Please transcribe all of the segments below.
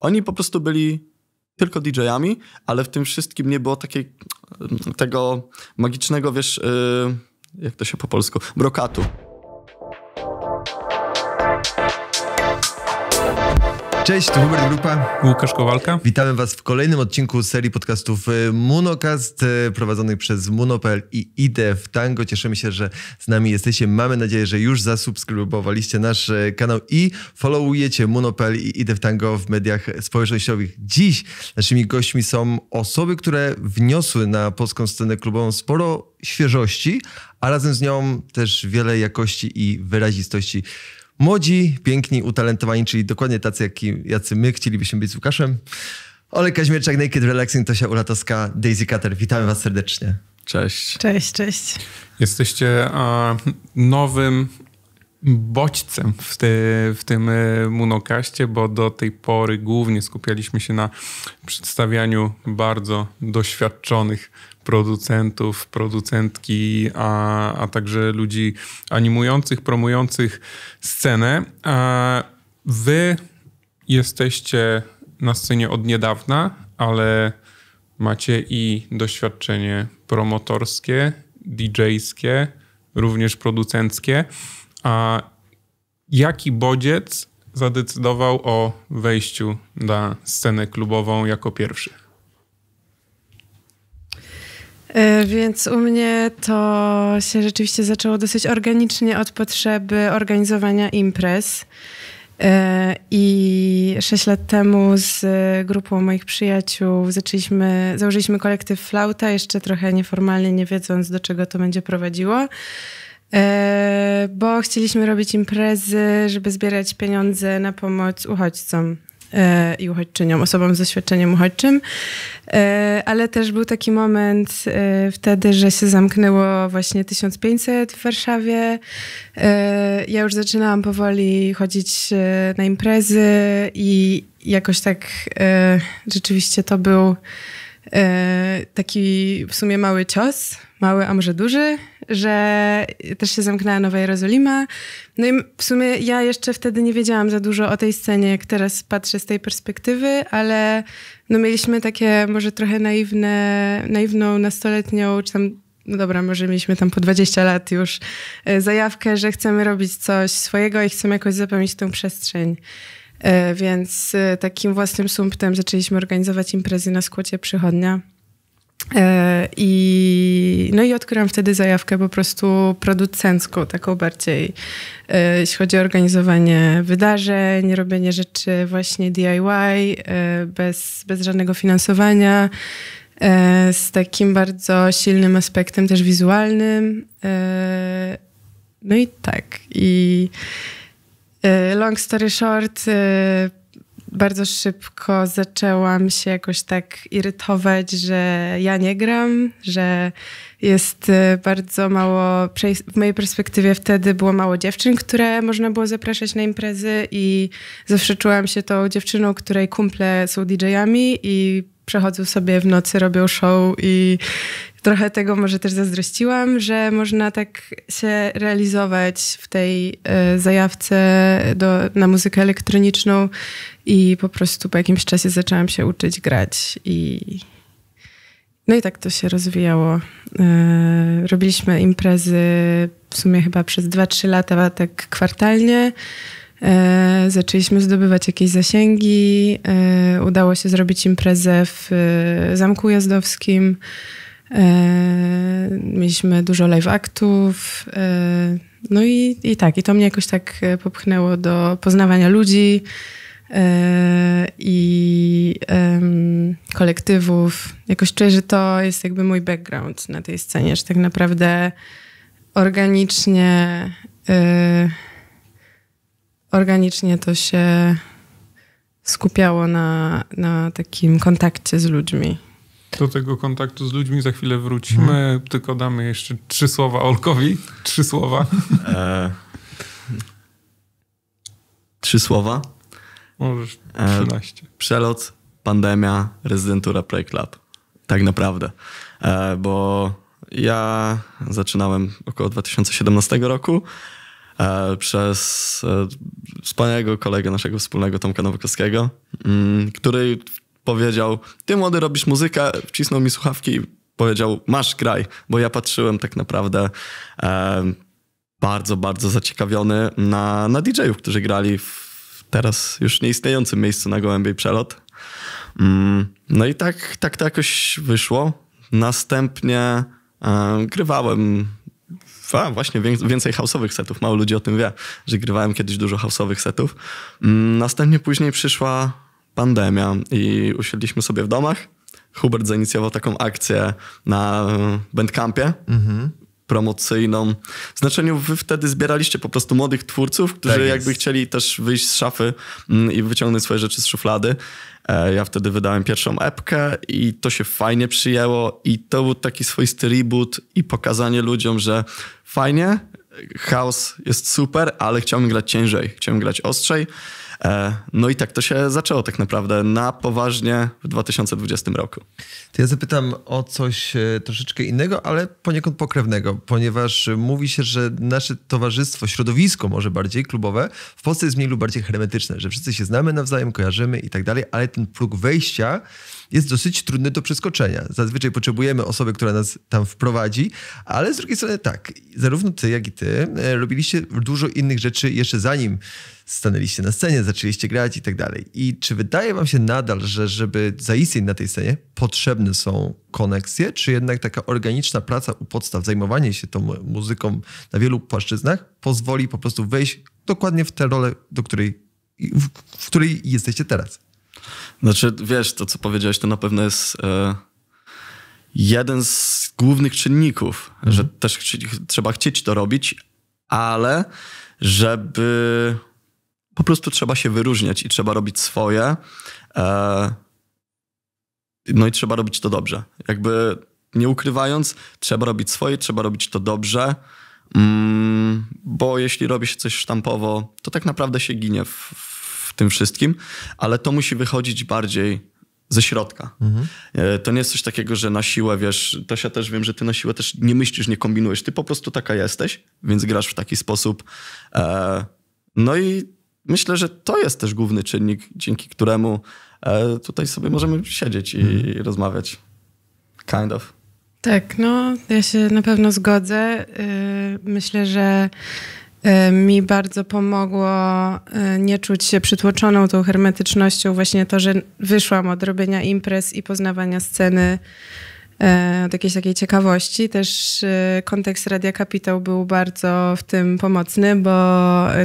Oni po prostu byli tylko DJ-ami, ale w tym wszystkim nie było takiej, tego magicznego, wiesz, yy, jak to się po polsku, brokatu. Cześć, tu Hubert Grupa. Łukasz Kowalka. Witamy Was w kolejnym odcinku serii podcastów y, Munocast y, prowadzonych przez Munopel i IDF Tango. Cieszymy się, że z nami jesteście. Mamy nadzieję, że już zasubskrybowaliście nasz y, kanał i followujecie Munopel i IDF Tango w mediach społecznościowych. Dziś naszymi gośćmi są osoby, które wniosły na polską scenę klubową sporo świeżości, a razem z nią też wiele jakości i wyrazistości młodzi, piękni, utalentowani, czyli dokładnie tacy, jaki, jacy my chcielibyśmy być z Łukaszem. Olek Kaźmierczak, Naked Relaxing, Tosia Ulatowska, Daisy Cutter. Witamy was serdecznie. Cześć. Cześć, cześć. Jesteście e, nowym bodźcem w, w tym e, monokaście, bo do tej pory głównie skupialiśmy się na przedstawianiu bardzo doświadczonych producentów, producentki, a, a także ludzi animujących, promujących scenę. A wy jesteście na scenie od niedawna, ale macie i doświadczenie promotorskie, DJ-skie, również producenckie. A jaki bodziec zadecydował o wejściu na scenę klubową jako pierwszy? E, więc u mnie to się rzeczywiście zaczęło dosyć organicznie od potrzeby organizowania imprez. E, I sześć lat temu z grupą moich przyjaciół zaczęliśmy, założyliśmy kolektyw Flauta, jeszcze trochę nieformalnie, nie wiedząc do czego to będzie prowadziło. E, bo chcieliśmy robić imprezy, żeby zbierać pieniądze na pomoc uchodźcom E, i uchodźczyniom, osobom z doświadczeniem uchodźczym. E, ale też był taki moment e, wtedy, że się zamknęło właśnie 1500 w Warszawie. Ja już zaczynałam powoli chodzić na imprezy i jakoś tak rzeczywiście to był E, taki w sumie mały cios, mały, a może duży, że też się zamknęła Nowa Jerozolima. No i w sumie ja jeszcze wtedy nie wiedziałam za dużo o tej scenie, jak teraz patrzę z tej perspektywy, ale no mieliśmy takie może trochę naiwne, naiwną nastoletnią, czy tam no dobra, może mieliśmy tam po 20 lat już e, zajawkę, że chcemy robić coś swojego i chcemy jakoś zapełnić tą przestrzeń. E, więc e, takim własnym sumptem zaczęliśmy organizować imprezy na skłocie przychodnia. E, I, no i odkryłam wtedy zajawkę po prostu producencką, taką bardziej, jeśli chodzi o organizowanie wydarzeń, robienie rzeczy właśnie DIY, bez, bez żadnego finansowania, z takim bardzo silnym aspektem też wizualnym. No i tak. I Y, long story short, y, bardzo szybko zaczęłam się jakoś tak irytować, że ja nie gram, że jest y, bardzo mało, w mojej perspektywie wtedy było mało dziewczyn, które można było zapraszać na imprezy i zawsze czułam się tą dziewczyną, której kumple są DJ-ami i przechodzą sobie w nocy, robią show i trochę tego może też zazdrościłam, że można tak się realizować w tej e, zajawce do, na muzykę elektroniczną i po prostu po jakimś czasie zaczęłam się uczyć grać i no i tak to się rozwijało. E, robiliśmy imprezy w sumie chyba przez 2-3 lata tak kwartalnie. E, zaczęliśmy zdobywać jakieś zasięgi. E, udało się zrobić imprezę w e, Zamku Jazdowskim. Mieliśmy dużo live aktów. No i, i tak, i to mnie jakoś tak popchnęło do poznawania ludzi i kolektywów. Jakoś czuję, że to jest jakby mój background na tej scenie, że tak naprawdę organicznie organicznie to się skupiało na, na takim kontakcie z ludźmi. Do tego kontaktu z ludźmi za chwilę wrócimy, hmm. tylko damy jeszcze trzy słowa Olkowi. Trzy słowa. E... Trzy słowa. Możesz e, Trzynaście. E... Przelot, pandemia, rezydentura Play Club. Tak naprawdę. E, bo ja zaczynałem około 2017 roku. E, przez e, wspaniałego kolegę naszego wspólnego Tomka Nowakowskiego, mm, który powiedział, ty młody robisz muzykę, wcisnął mi słuchawki i powiedział, masz kraj, bo ja patrzyłem tak naprawdę e, bardzo, bardzo zaciekawiony na, na DJ-ów, którzy grali w teraz już nieistniejącym miejscu na Gołębiej Przelot. Mm, no i tak, tak to jakoś wyszło. Następnie grywałem a, właśnie więcej houseowych setów. Mało ludzi o tym wie, że grywałem kiedyś dużo houseowych setów. Mm, następnie później przyszła pandemia i usiedliśmy sobie w domach. Hubert zainicjował taką akcję na e, Bandcampie. Mhm promocyjną. W znaczeniu wy wtedy zbieraliście po prostu młodych twórców, którzy tak jakby chcieli też wyjść z szafy mm, i wyciągnąć swoje rzeczy z szuflady. E, ja wtedy wydałem pierwszą epkę i to się fajnie przyjęło i to był taki swoisty reboot i pokazanie ludziom, że fajnie, chaos jest super, ale chciałbym grać ciężej, chciałbym grać ostrzej. E, no i tak to się zaczęło tak naprawdę na poważnie w 2020 roku. To ja zapytam o coś e, troszeczkę innego, ale poniekąd pokrewnego, ponieważ mówi się, że nasze towarzystwo, środowisko może bardziej klubowe w Polsce jest mniej lub bardziej hermetyczne, że wszyscy się znamy nawzajem, kojarzymy i tak dalej, ale ten próg wejścia jest dosyć trudny do przeskoczenia. Zazwyczaj potrzebujemy osoby, która nas tam wprowadzi, ale z drugiej strony tak, zarówno ty, jak i ty e, robiliście dużo innych rzeczy jeszcze zanim stanęliście na scenie, zaczęliście grać i tak dalej. I czy wydaje wam się nadal, że żeby zaistnieć na tej scenie, potrzebne są koneksje, czy jednak taka organiczna praca u podstaw, zajmowanie się tą muzyką na wielu płaszczyznach pozwoli po prostu wejść dokładnie w tę rolę, do której, w której jesteście teraz? Znaczy, wiesz, to co powiedziałeś, to na pewno jest e, jeden z głównych czynników, mhm. że też trzeba chcieć to robić, ale żeby po prostu trzeba się wyróżniać i trzeba robić swoje. E, no i trzeba robić to dobrze. Jakby nie ukrywając, trzeba robić swoje, trzeba robić to dobrze. Mm, bo jeśli robi się coś sztampowo, to tak naprawdę się ginie w, tym wszystkim, ale to musi wychodzić bardziej ze środka. Mhm. E, to nie jest coś takiego, że na siłę, wiesz, to ja też wiem, że ty na siłę też nie myślisz, nie kombinujesz, ty po prostu taka jesteś, więc grasz w taki sposób. E, no i myślę, że to jest też główny czynnik, dzięki któremu e, tutaj sobie możemy siedzieć i mhm. rozmawiać. Kind of. Tak, no ja się na pewno zgodzę. Y, myślę, że E, mi bardzo pomogło e, nie czuć się przytłoczoną tą hermetycznością, właśnie to, że wyszłam od robienia imprez i poznawania sceny e, od jakiejś takiej ciekawości. Też kontekst Radia Kapitał był bardzo w tym pomocny, bo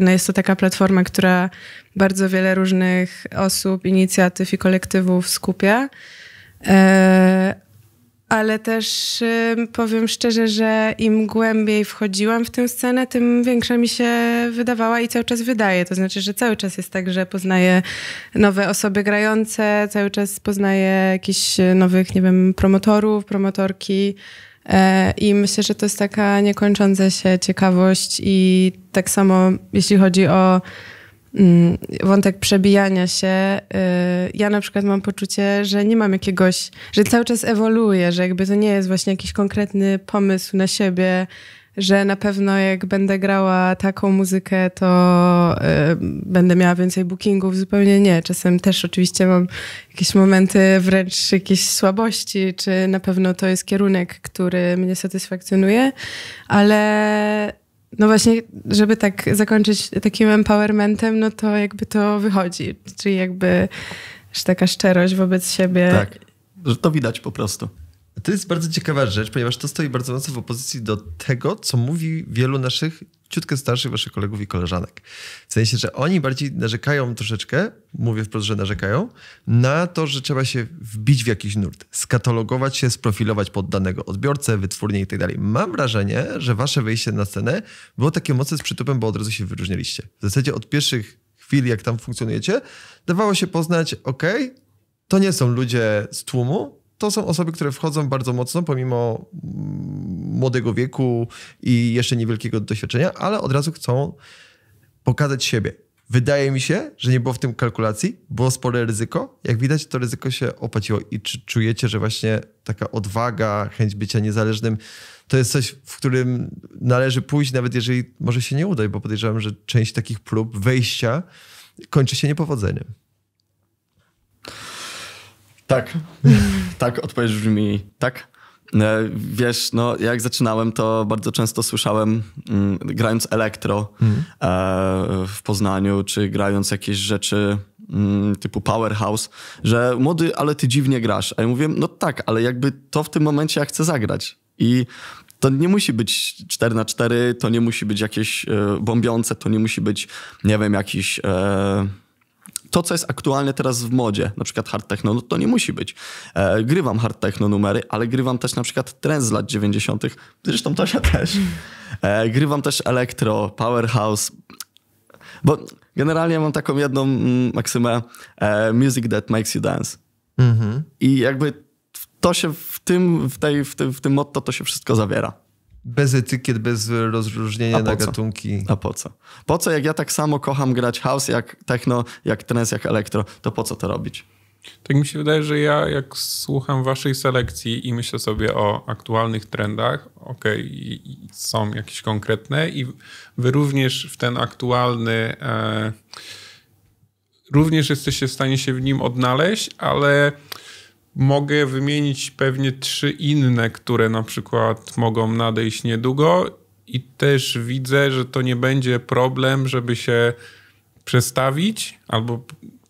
no, jest to taka platforma, która bardzo wiele różnych osób, inicjatyw i kolektywów skupia ale też powiem szczerze, że im głębiej wchodziłam w tę scenę, tym większa mi się wydawała i cały czas wydaje. To znaczy, że cały czas jest tak, że poznaję nowe osoby grające, cały czas poznaję jakichś nowych, nie wiem, promotorów, promotorki. E, I myślę, że to jest taka niekończąca się ciekawość i tak samo jeśli chodzi o Mm, wątek przebijania się. Y, ja na przykład mam poczucie, że nie mam jakiegoś, że cały czas ewoluuję, że jakby to nie jest właśnie jakiś konkretny pomysł na siebie, że na pewno jak będę grała taką muzykę, to y, będę miała więcej bookingów. Zupełnie nie. Czasem też oczywiście mam jakieś momenty wręcz jakieś słabości, czy na pewno to jest kierunek, który mnie satysfakcjonuje, ale no właśnie, żeby tak zakończyć takim empowermentem, no to jakby to wychodzi, czyli jakby taka szczerość wobec siebie. Tak, że to widać po prostu. To jest bardzo ciekawa rzecz, ponieważ to stoi bardzo mocno w opozycji do tego, co mówi wielu naszych ciutkę starszych waszych kolegów i koleżanek. W sensie, że oni bardziej narzekają troszeczkę, mówię wprost, że narzekają, na to, że trzeba się wbić w jakiś nurt, skatalogować się, sprofilować pod danego odbiorcę, wytwórnię i tak dalej. Mam wrażenie, że wasze wyjście na scenę było takie mocne z przytupem, bo od razu się wyróżniliście. W zasadzie od pierwszych chwil, jak tam funkcjonujecie, dawało się poznać, ok, to nie są ludzie z tłumu, to są osoby, które wchodzą bardzo mocno, pomimo mm, młodego wieku i jeszcze niewielkiego doświadczenia, ale od razu chcą pokazać siebie. Wydaje mi się, że nie było w tym kalkulacji, było spore ryzyko. Jak widać, to ryzyko się opłaciło. I czy czujecie, że właśnie taka odwaga, chęć bycia niezależnym, to jest coś, w którym należy pójść, nawet jeżeli może się nie udać, bo podejrzewam, że część takich prób wejścia kończy się niepowodzeniem. Tak, tak, odpowiedź brzmi tak. E, wiesz, no jak zaczynałem, to bardzo często słyszałem, mm, grając elektro mm. e, w Poznaniu, czy grając jakieś rzeczy mm, typu Powerhouse, że młody, ale ty dziwnie grasz. A ja no tak, ale jakby to w tym momencie ja chcę zagrać. I to nie musi być 4 na 4 to nie musi być jakieś e, bombiące, to nie musi być, nie wiem, jakiś... E, to, co jest aktualne teraz w modzie, na przykład hard techno, no to nie musi być. E, grywam hard techno numery, ale grywam też na przykład trend z lat 90., zresztą Tosia też. E, grywam też elektro, powerhouse, bo generalnie mam taką jedną mm, maksymę e, music that makes you dance. Mm -hmm. I jakby to się w tym, w, tej, w, w tym motto to się wszystko zawiera bez etykiet, bez rozróżnienia na gatunki. A po co? Po co, jak ja tak samo kocham grać house, jak techno, jak trance, jak elektro, to po co to robić? Tak mi się wydaje, że ja jak słucham waszej selekcji i myślę sobie o aktualnych trendach, okej, okay, są jakieś konkretne i wy również w ten aktualny... E, również jesteście w stanie się w nim odnaleźć, ale Mogę wymienić pewnie trzy inne, które na przykład mogą nadejść niedługo, i też widzę, że to nie będzie problem, żeby się przestawić albo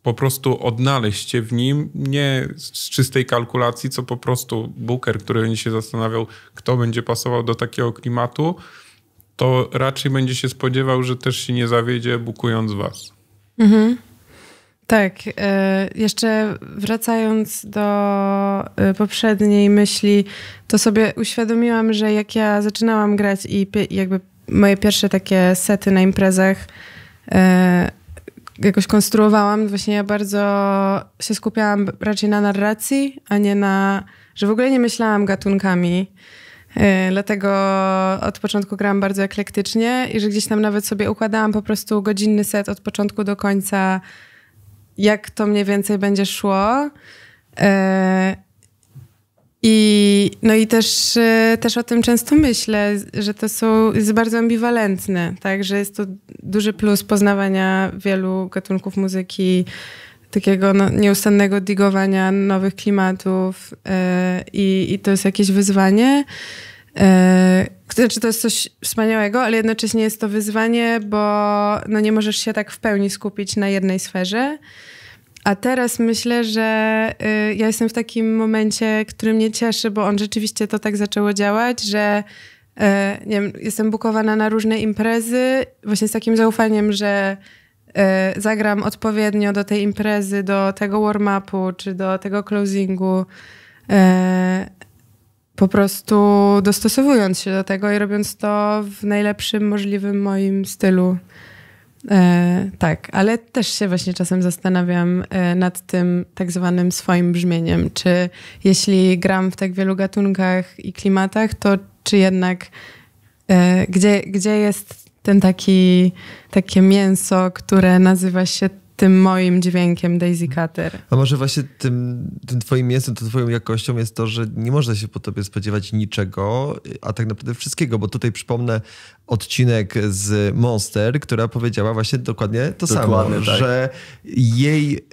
po prostu odnaleźć się w nim, nie z czystej kalkulacji, co po prostu Booker, który będzie się zastanawiał, kto będzie pasował do takiego klimatu, to raczej będzie się spodziewał, że też się nie zawiedzie, bukując was. Mhm. Tak, e, jeszcze wracając do e, poprzedniej myśli, to sobie uświadomiłam, że jak ja zaczynałam grać i jakby moje pierwsze takie sety na imprezach e, jakoś konstruowałam, właśnie ja bardzo się skupiałam raczej na narracji, a nie na, że w ogóle nie myślałam gatunkami. Dlatego od początku grałam bardzo eklektycznie i że gdzieś tam nawet sobie układałam po prostu godzinny set od początku do końca jak to mniej więcej będzie szło. E, I, no i też, e, też o tym często myślę, że to są, jest bardzo ambiwalentne, tak? że jest to duży plus poznawania wielu gatunków muzyki, takiego no, nieustannego digowania nowych klimatów e, i, i to jest jakieś wyzwanie. Znaczy, to jest coś wspaniałego, ale jednocześnie jest to wyzwanie, bo no, nie możesz się tak w pełni skupić na jednej sferze. A teraz myślę, że y, ja jestem w takim momencie, który mnie cieszy, bo on rzeczywiście to tak zaczęło działać, że y, nie wiem, jestem bukowana na różne imprezy, właśnie z takim zaufaniem, że y, zagram odpowiednio do tej imprezy, do tego warm-upu czy do tego closingu. Po prostu dostosowując się do tego i robiąc to w najlepszym możliwym moim stylu. E, tak, ale też się właśnie czasem zastanawiam e, nad tym tak zwanym swoim brzmieniem. Czy jeśli gram w tak wielu gatunkach i klimatach, to czy jednak e, gdzie, gdzie jest ten taki, takie mięso, które nazywa się tym moim dźwiękiem Daisy Cutter. A może właśnie tym, tym twoim mięsem, tą twoją jakością jest to, że nie można się po tobie spodziewać niczego, a tak naprawdę wszystkiego, bo tutaj przypomnę odcinek z Monster, która powiedziała właśnie dokładnie to dokładnie, samo, tak. że jej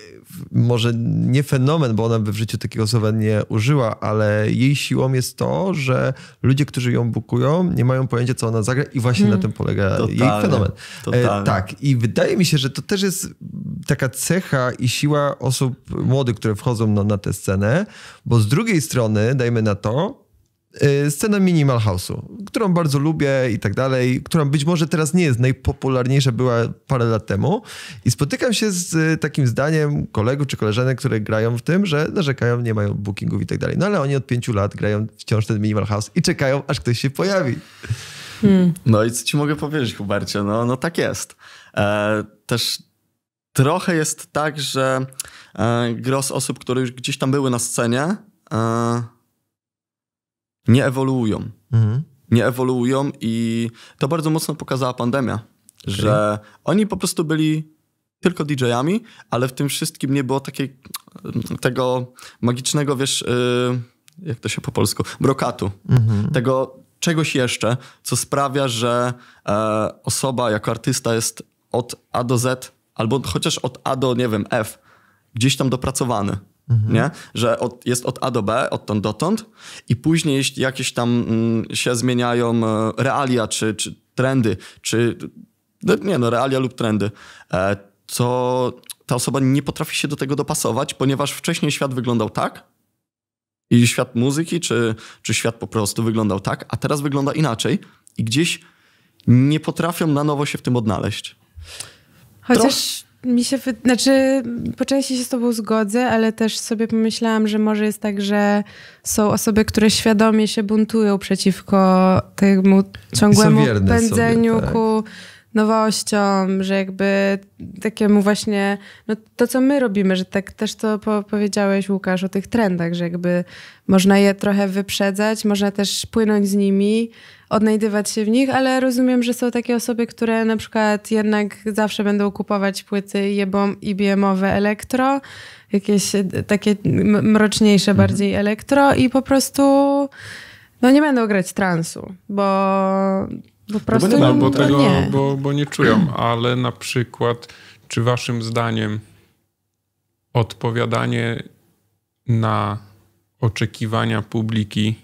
może nie fenomen, bo ona by w życiu takiego słowa nie użyła, ale jej siłą jest to, że ludzie, którzy ją bukują, nie mają pojęcia, co ona zagra i właśnie hmm. na tym polega totalnie, jej fenomen. E, totalnie. tak, i wydaje mi się, że to też jest taka cecha i siła osób młodych, które wchodzą na, na tę scenę, bo z drugiej strony, dajmy na to, Y, scena Minimal House'u, którą bardzo lubię i tak dalej, która być może teraz nie jest najpopularniejsza, była parę lat temu i spotykam się z y, takim zdaniem kolegów czy koleżanek, które grają w tym, że narzekają, nie mają bookingów i tak dalej. No ale oni od pięciu lat grają wciąż ten Minimal House i czekają, aż ktoś się pojawi. Hmm. No i co ci mogę powiedzieć, Hubercie? No, no tak jest. E, też trochę jest tak, że e, gros osób, które już gdzieś tam były na scenie... E, nie ewoluują. Mhm. Nie ewoluują i to bardzo mocno pokazała pandemia, okay. że oni po prostu byli tylko DJ-ami, ale w tym wszystkim nie było takiej, mm, tego magicznego, wiesz, y, jak to się po polsku, brokatu. Mhm. Tego czegoś jeszcze, co sprawia, że e, osoba jako artysta jest od A do Z, albo chociaż od A do, nie wiem, F, gdzieś tam dopracowany. Mhm. Nie? Że od, jest od A do B, odtąd dotąd, i później, jeśli jakieś tam mm, się zmieniają e, realia, czy, czy trendy, czy no, nie no, realia lub trendy, e, to ta osoba nie potrafi się do tego dopasować, ponieważ wcześniej świat wyglądał tak i świat muzyki, czy, czy świat po prostu wyglądał tak, a teraz wygląda inaczej i gdzieś nie potrafią na nowo się w tym odnaleźć. Chociaż mi się, znaczy po części się z tobą zgodzę, ale też sobie pomyślałam, że może jest tak, że są osoby, które świadomie się buntują przeciwko temu ciągłemu pędzeniu sobie, tak. ku nowościom, że jakby takiemu właśnie, no to co my robimy, że tak też to po powiedziałeś Łukasz o tych trendach, że jakby można je trochę wyprzedzać, można też płynąć z nimi, odnajdywać się w nich, ale rozumiem, że są takie osoby, które na przykład jednak zawsze będą kupować płyty IBM-owe elektro, jakieś e, takie mroczniejsze mhm. bardziej elektro i po prostu no nie będą grać transu, bo po prostu no bo, nie, no, bo no, tego, nie. Bo, bo nie czują, ale na przykład czy waszym zdaniem odpowiadanie na oczekiwania publiki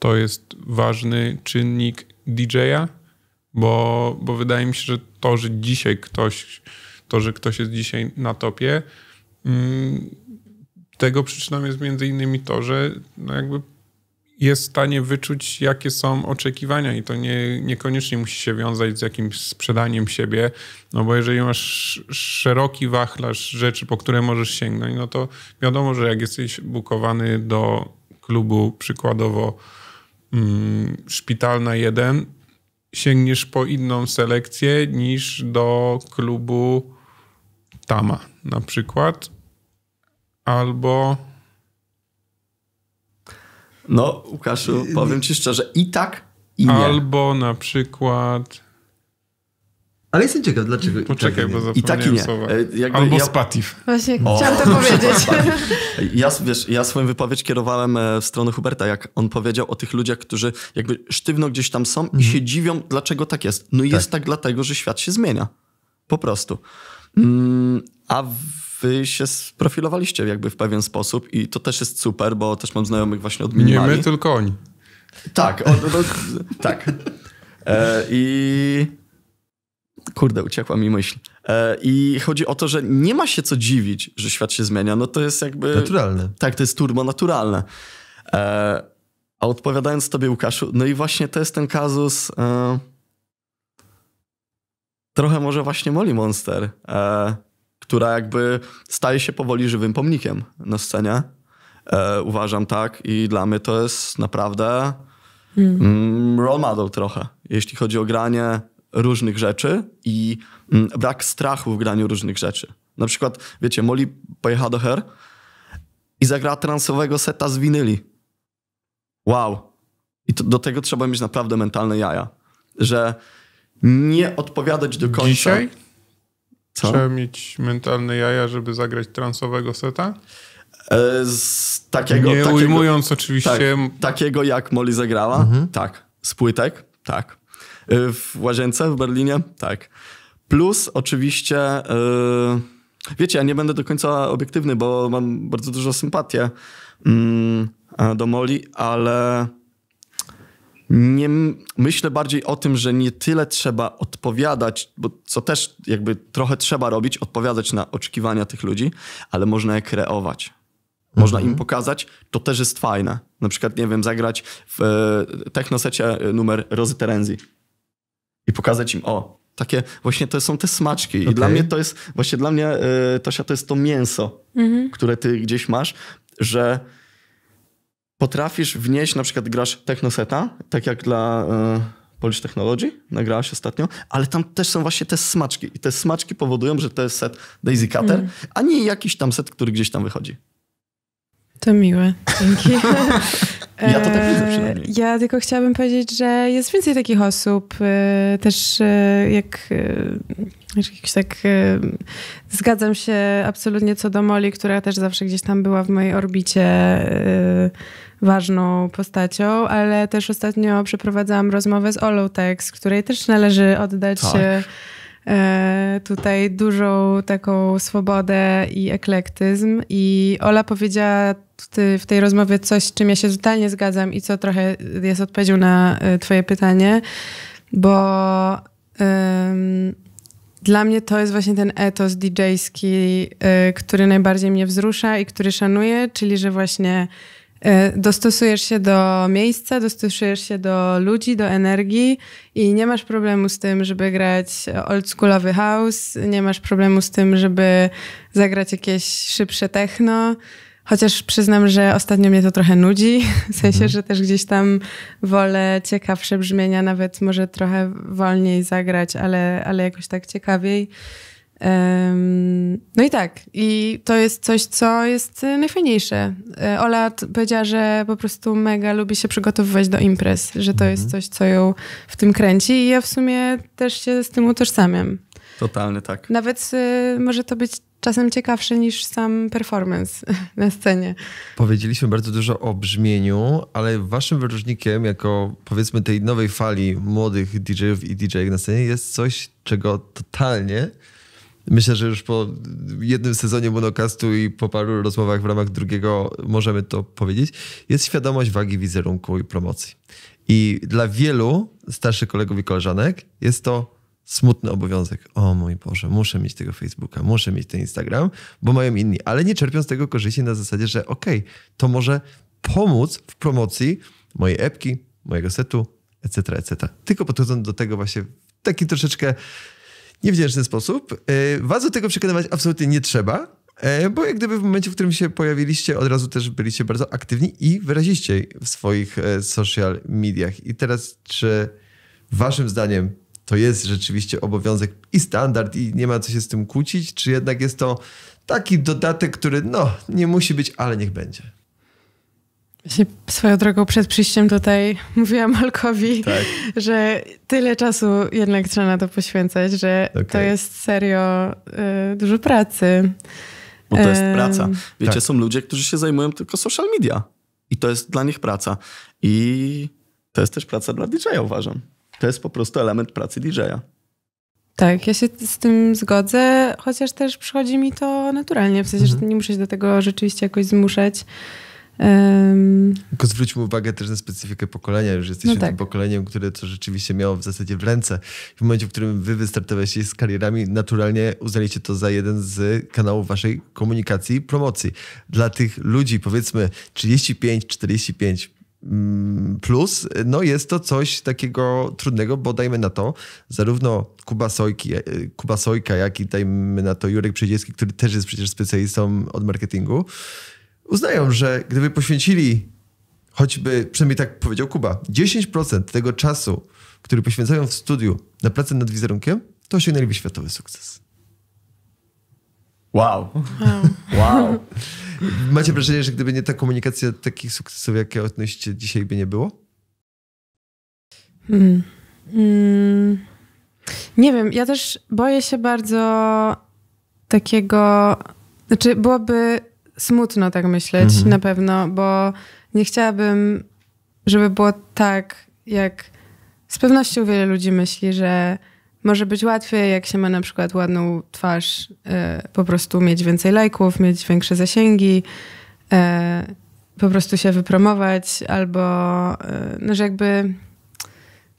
to jest ważny czynnik DJ-a, bo, bo wydaje mi się, że to, że dzisiaj ktoś, to, że ktoś jest dzisiaj na topie, mm, tego przyczyną jest między innymi to, że no jakby jest w stanie wyczuć, jakie są oczekiwania, i to nie, niekoniecznie musi się wiązać z jakimś sprzedaniem siebie, no bo jeżeli masz szeroki wachlarz rzeczy, po które możesz sięgnąć, no to wiadomo, że jak jesteś bukowany do klubu przykładowo Mm, szpitalna 1, sięgniesz po inną selekcję niż do klubu Tama na przykład. Albo. No, Łukaszu, powiem ci szczerze, i tak, i nie. Albo na przykład ale jestem ciekaw, dlaczego. Mm. Tak Poczekaj, tak, bo I taki nie. E, jakby Albo ja... Spatif. Właśnie o, no. chciałam to powiedzieć. ja, wiesz, ja swoją wypowiedź kierowałem e, w stronę Huberta, jak on powiedział o tych ludziach, którzy jakby sztywno gdzieś tam są mhm. i się dziwią, dlaczego tak jest. No tak. jest tak dlatego, że świat się zmienia. Po prostu. Mm, a wy się sprofilowaliście jakby w pewien sposób i to też jest super, bo też mam znajomych właśnie od minimali. Nie my, tylko oni. Tak, o, o, no, no, tak. E, I... Kurde, uciekła mi myśl. E, I chodzi o to, że nie ma się co dziwić, że świat się zmienia. No to jest jakby. Naturalne. Tak, to jest turbo naturalne. E, a odpowiadając tobie, Łukaszu, no i właśnie to jest ten kazus. E, trochę może właśnie Molly Monster, która jakby staje się powoli żywym pomnikiem na scenie. Uważam tak i dla mnie to jest naprawdę. Hmm. Mm, role model trochę, jeśli chodzi o granie różnych rzeczy i mm, brak strachu w graniu różnych rzeczy. Na przykład, wiecie, Molly pojechała do Her i zagrała transowego seta z winyli. Wow. I to, do tego trzeba mieć naprawdę mentalne jaja, że nie odpowiadać do końca. Dzisiaj? Co? Trzeba mieć mentalne jaja, żeby zagrać transowego seta? E, z takiego, nie takiego, ujmując oczywiście. Tak, takiego jak Molly zagrała, mhm. tak. Z płytek, tak. Y, w łazience w Berlinie? Tak. Plus oczywiście. Y, wiecie, ja nie będę do końca obiektywny, bo mam bardzo dużo sympatię mm, do Moli, ale nie, myślę bardziej o tym, że nie tyle trzeba odpowiadać, bo co też jakby trochę trzeba robić, odpowiadać na oczekiwania tych ludzi, ale można je kreować. Można mhm. im pokazać, to też jest fajne. Na przykład, nie wiem, zagrać w e, technosecie e, numer Rozy Terenzi i pokazać im, o, takie właśnie to są te smaczki. I okay. dla mnie to jest, właśnie dla mnie, y, Tosia, to jest to mięso, mhm. które ty gdzieś masz, że potrafisz wnieść, na przykład grasz technoseta, tak jak dla y, Polish Technology, nagrałaś ostatnio, ale tam też są właśnie te smaczki. I te smaczki powodują, że to jest set Daisy Cutter, mhm. a nie jakiś tam set, który gdzieś tam wychodzi. To miłe. Dzięki. Ja to tak widzę przynajmniej. E, ja tylko chciałabym powiedzieć, że jest więcej takich osób. E, też e, jak jakiś tak zgadzam się absolutnie co do Moli, która też zawsze gdzieś tam była w mojej orbicie ważną postacią, ale też ostatnio przeprowadzałam rozmowę z Olą Tex, której też należy oddać tak. tutaj dużą taką swobodę i eklektyzm i Ola powiedziała w tej rozmowie coś, z czym ja się totalnie zgadzam i co trochę jest odpowiedzią na y, Twoje pytanie, bo dla mnie to jest właśnie ten etos DJ-ski, y, który najbardziej mnie wzrusza i który szanuję, czyli że właśnie y, dostosujesz się do miejsca, dostosujesz się do ludzi, do energii i nie masz problemu z tym, żeby grać oldschoolowy house, nie masz problemu z tym, żeby zagrać jakieś szybsze techno. Chociaż przyznam, że ostatnio mnie to trochę nudzi, w sensie, mhm. że też gdzieś tam wolę ciekawsze brzmienia, nawet może trochę wolniej zagrać, ale, ale jakoś tak ciekawiej. No i tak, i to jest coś, co jest najfajniejsze. E, Ola powiedziała, że po prostu mega lubi się przygotowywać do imprez, że to jest mhm. coś, co ją w tym kręci i ja w sumie też się z tym utożsamiam. Totalny tak. Nawet y, może to być czasem ciekawszy niż sam performance na scenie. Powiedzieliśmy bardzo dużo o brzmieniu, ale waszym wyróżnikiem jako powiedzmy tej nowej fali młodych DJ-ów i dj na scenie jest coś, czego totalnie myślę, że już po jednym sezonie monokastu i po paru rozmowach w ramach drugiego możemy to powiedzieć, jest świadomość wagi wizerunku i promocji. I dla wielu starszych kolegów i koleżanek jest to smutny obowiązek. O mój Boże, muszę mieć tego Facebooka, muszę mieć ten Instagram, bo mają inni, ale nie czerpią z tego korzyści na zasadzie, że okej, okay, to może pomóc w promocji mojej epki, mojego setu, etc., etc. Tylko podchodząc do tego właśnie w taki troszeczkę niewdzięczny sposób. E, was do tego przekonywać absolutnie nie trzeba, e, bo jak gdyby w momencie, w którym się pojawiliście, od razu też byliście bardzo aktywni i wyraziście w swoich e, social mediach. I teraz, czy waszym zdaniem to jest rzeczywiście obowiązek i standard i nie ma co się z tym kłócić, czy jednak jest to taki dodatek, który no, nie musi być, ale niech będzie. Właśnie swoją drogą przed przyjściem tutaj mówiłam Malkowi, tak. że tyle czasu jednak trzeba na to poświęcać, że okay. to jest serio y, dużo pracy. Bo to jest praca. Wiecie, tak. są ludzie, którzy się zajmują tylko social media. I to jest dla nich praca. I to jest też praca dla DJ-a, uważam. To jest po prostu element pracy DJ-a. Tak, ja się z tym zgodzę, chociaż też przychodzi mi to naturalnie, w sensie, mhm. że nie muszę się do tego rzeczywiście jakoś zmuszać. Um... Tylko zwróćmy uwagę też na specyfikę pokolenia. Już jesteśmy no tak. tym pokoleniem, które to rzeczywiście miało w zasadzie w ręce. W momencie, w którym wy wystartowaliście z karierami, naturalnie uznaliście to za jeden z kanałów waszej komunikacji i promocji. Dla tych ludzi, powiedzmy 35, 45, Mm, plus, no jest to coś takiego trudnego, bo dajmy na to, zarówno Kuba, Sojki, e, Kuba Sojka, jak i dajmy na to Jurek Przydzielski, który też jest przecież specjalistą od marketingu, uznają, że gdyby poświęcili choćby, przynajmniej tak powiedział Kuba, 10% tego czasu, który poświęcają w studiu na pracę nad wizerunkiem, to osiągnęliby światowy sukces. Wow. Wow. wow. Macie wrażenie, że gdyby nie ta komunikacja, takich sukcesów, jakie odnoście dzisiaj by nie było? Hmm. Hmm. Nie wiem, ja też boję się bardzo takiego. Znaczy, byłoby smutno tak myśleć mhm. na pewno, bo nie chciałabym, żeby było tak, jak z pewnością wiele ludzi myśli, że może być łatwiej, jak się ma na przykład ładną twarz, e, po prostu mieć więcej lajków, mieć większe zasięgi, e, po prostu się wypromować, albo e, no, że jakby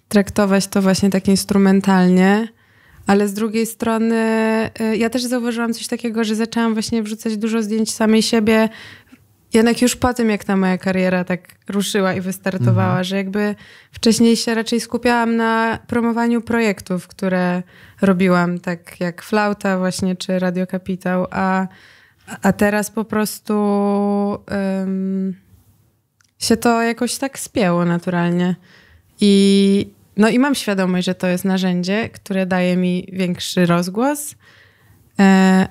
traktować to właśnie tak instrumentalnie. Ale z drugiej strony, ja też zauważyłam coś takiego, że zaczęłam właśnie wrzucać dużo zdjęć samej siebie jednak już po tym, jak ta moja kariera tak ruszyła i wystartowała, mhm. że jakby wcześniej się raczej skupiałam na promowaniu projektów, które robiłam, tak jak Flauta właśnie, czy Radio Kapitał, a, a teraz po prostu um, się to jakoś tak spięło naturalnie. I, no i mam świadomość, że to jest narzędzie, które daje mi większy rozgłos, e,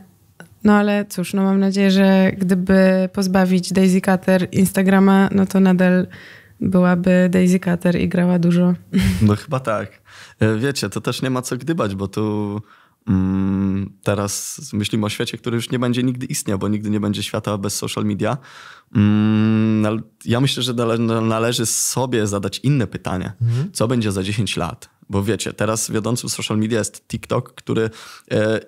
no ale cóż, no mam nadzieję, że gdyby pozbawić Daisy Cutter Instagrama, no to nadal byłaby Daisy Cutter i grała dużo. No chyba tak. E, wiecie, to też nie ma co gdybać, bo tu mm, teraz myślimy o świecie, który już nie będzie nigdy istniał, bo nigdy nie będzie świata bez social media. Mm, ja myślę, że należy sobie zadać inne pytanie. Mhm. Co będzie za 10 lat? Bo wiecie, teraz wiodącym social media jest TikTok, który... E,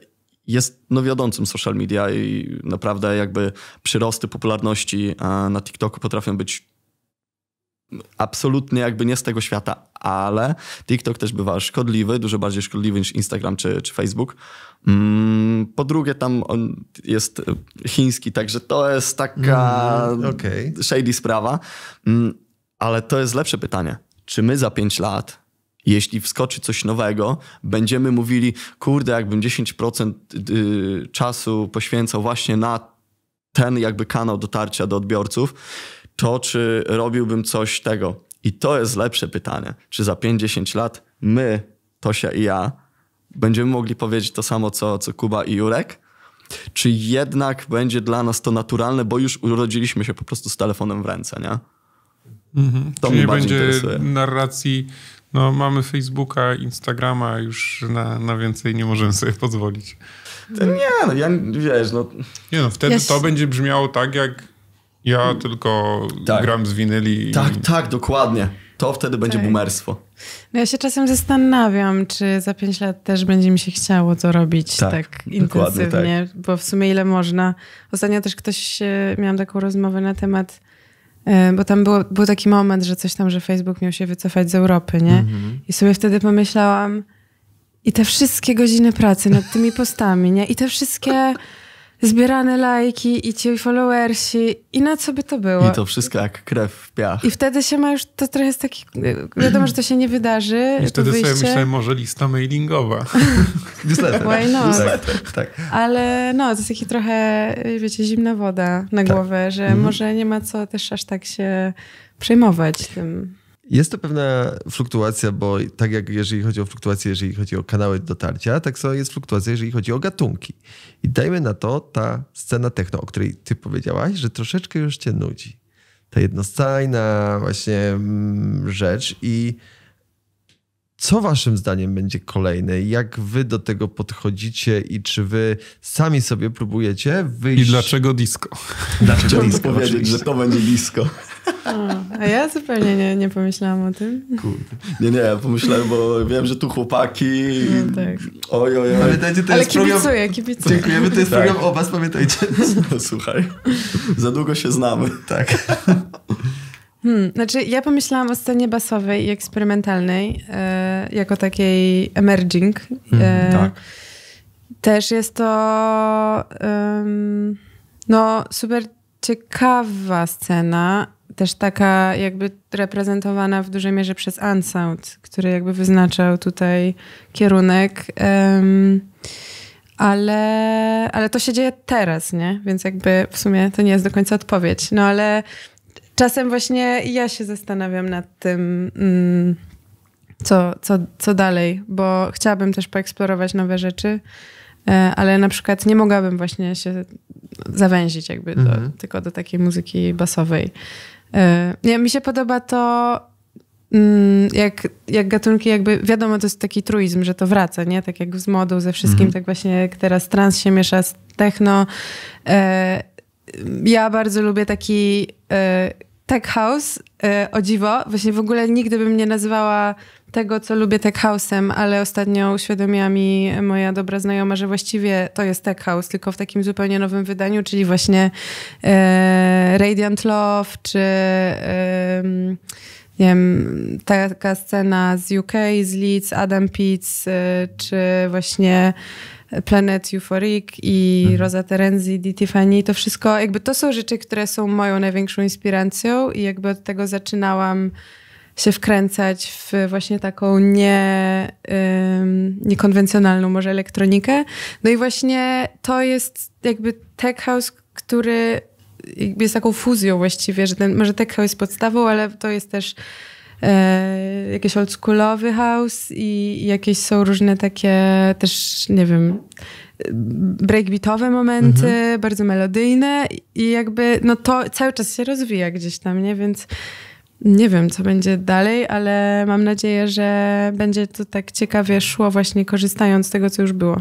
jest no wiodącym social media i naprawdę jakby przyrosty popularności na TikToku potrafią być absolutnie jakby nie z tego świata, ale TikTok też bywa szkodliwy, dużo bardziej szkodliwy niż Instagram czy, czy Facebook. Mm, po drugie, tam on jest chiński, także to jest taka mm, okay. shady sprawa. Mm, ale to jest lepsze pytanie. Czy my za 5 lat jeśli wskoczy coś nowego, będziemy mówili, kurde, jakbym 10% y, czasu poświęcał właśnie na ten jakby kanał dotarcia do odbiorców, to czy robiłbym coś tego? I to jest lepsze pytanie. Czy za 5-10 lat my, Tosia i ja, będziemy mogli powiedzieć to samo, co, co Kuba i Jurek? Czy jednak będzie dla nas to naturalne, bo już urodziliśmy się po prostu z telefonem w ręce, nie? Mhm. To Czyli mnie będzie interesuje. narracji no, mamy Facebooka, Instagrama, już na, na więcej nie możemy sobie pozwolić. To nie, no ja wiesz, no. Nie no, wtedy to będzie brzmiało tak, jak ja tylko tak. gram z winyli. I... Tak, tak, dokładnie. To wtedy będzie tak. No ja się czasem zastanawiam, czy za pięć lat też będzie mi się chciało to robić tak, tak intensywnie, tak. bo w sumie ile można. Ostatnio też ktoś, e, miałam taką rozmowę na temat E, bo tam było, był taki moment, że coś tam, że Facebook miał się wycofać z Europy, nie? Mhm. I sobie wtedy pomyślałam, i te wszystkie godziny pracy nad tymi postami, nie? I te wszystkie zbierane lajki i ci followersi i na co by to było. I to wszystko jak krew w piach. I wtedy się ma już, to trochę jest taki, wiadomo, że to się nie wydarzy. I wtedy wyjście. sobie myślałem, może lista mailingowa. Newsletter. Why not? Tak, tak. Ale no, to jest taki trochę, wiecie, zimna woda na tak. głowę, że mm może nie ma co też aż tak się przejmować tym. Jest to pewna fluktuacja, bo tak jak jeżeli chodzi o fluktuację, jeżeli chodzi o kanały dotarcia, tak samo jest fluktuacja, jeżeli chodzi o gatunki. I dajmy na to ta scena techno, o której ty powiedziałaś, że troszeczkę już cię nudzi. Ta jednostajna właśnie mm, rzecz i co waszym zdaniem będzie kolejne? Jak wy do tego podchodzicie i czy wy sami sobie próbujecie wyjść... I dlaczego disco? Dlaczego Chciałbym disco, powiedzieć, że to będzie disco. Hmm. A ja zupełnie nie, nie pomyślałam o tym. Kurde. Nie, nie, ja pomyślałem, bo wiem, że tu chłopaki. No tak. Oj, oj, oj. Pamiętajcie, to Ale jest kibicuję, program... kibicuję. Dziękujemy, to jest tak. program o was, pamiętajcie. No słuchaj, za długo się znamy. Tak. Hmm, znaczy, ja pomyślałam o scenie basowej i eksperymentalnej e, jako takiej emerging. Mhm, e, mm, tak. Też jest to um, no, super ciekawa scena też taka jakby reprezentowana w dużej mierze przez Unsound, który jakby wyznaczał tutaj kierunek. Um, ale, ale to się dzieje teraz, nie? Więc jakby w sumie to nie jest do końca odpowiedź. No ale czasem właśnie ja się zastanawiam nad tym, mm, co, co, co dalej, bo chciałabym też poeksplorować nowe rzeczy e, ale na przykład nie mogłabym właśnie się zawęzić jakby do, mhm. tylko do takiej muzyki basowej. Ja e, mi się podoba to, mm, jak, jak gatunki jakby, wiadomo, to jest taki truizm, że to wraca, nie? Tak jak z modą, ze wszystkim, mhm. tak właśnie jak teraz trans się miesza z techno. E, ja bardzo lubię taki e, tech house, o dziwo. Właśnie w ogóle nigdy bym nie nazywała tego, co lubię tech house'em, ale ostatnio uświadomiła mi moja dobra znajoma, że właściwie to jest tech house, tylko w takim zupełnie nowym wydaniu, czyli właśnie e, Radiant Love, czy e, nie wiem, taka scena z UK, z Leeds, Adam Pitts, e, czy właśnie Planet Euphoric i mhm. Rosa Terenzi, D. Tiffany, to wszystko, jakby to są rzeczy, które są moją największą inspiracją i jakby od tego zaczynałam się wkręcać w właśnie taką nie, niekonwencjonalną może elektronikę. No i właśnie to jest jakby tech house, który jakby jest taką fuzją właściwie, że ten, może tech house jest podstawą, ale to jest też e, jakiś oldschoolowy house i, i jakieś są różne takie też, nie wiem, breakbeatowe momenty, mhm. bardzo melodyjne i jakby no to cały czas się rozwija gdzieś tam, nie? Więc nie wiem, co będzie dalej, ale mam nadzieję, że będzie to tak ciekawie szło, właśnie korzystając z tego, co już było.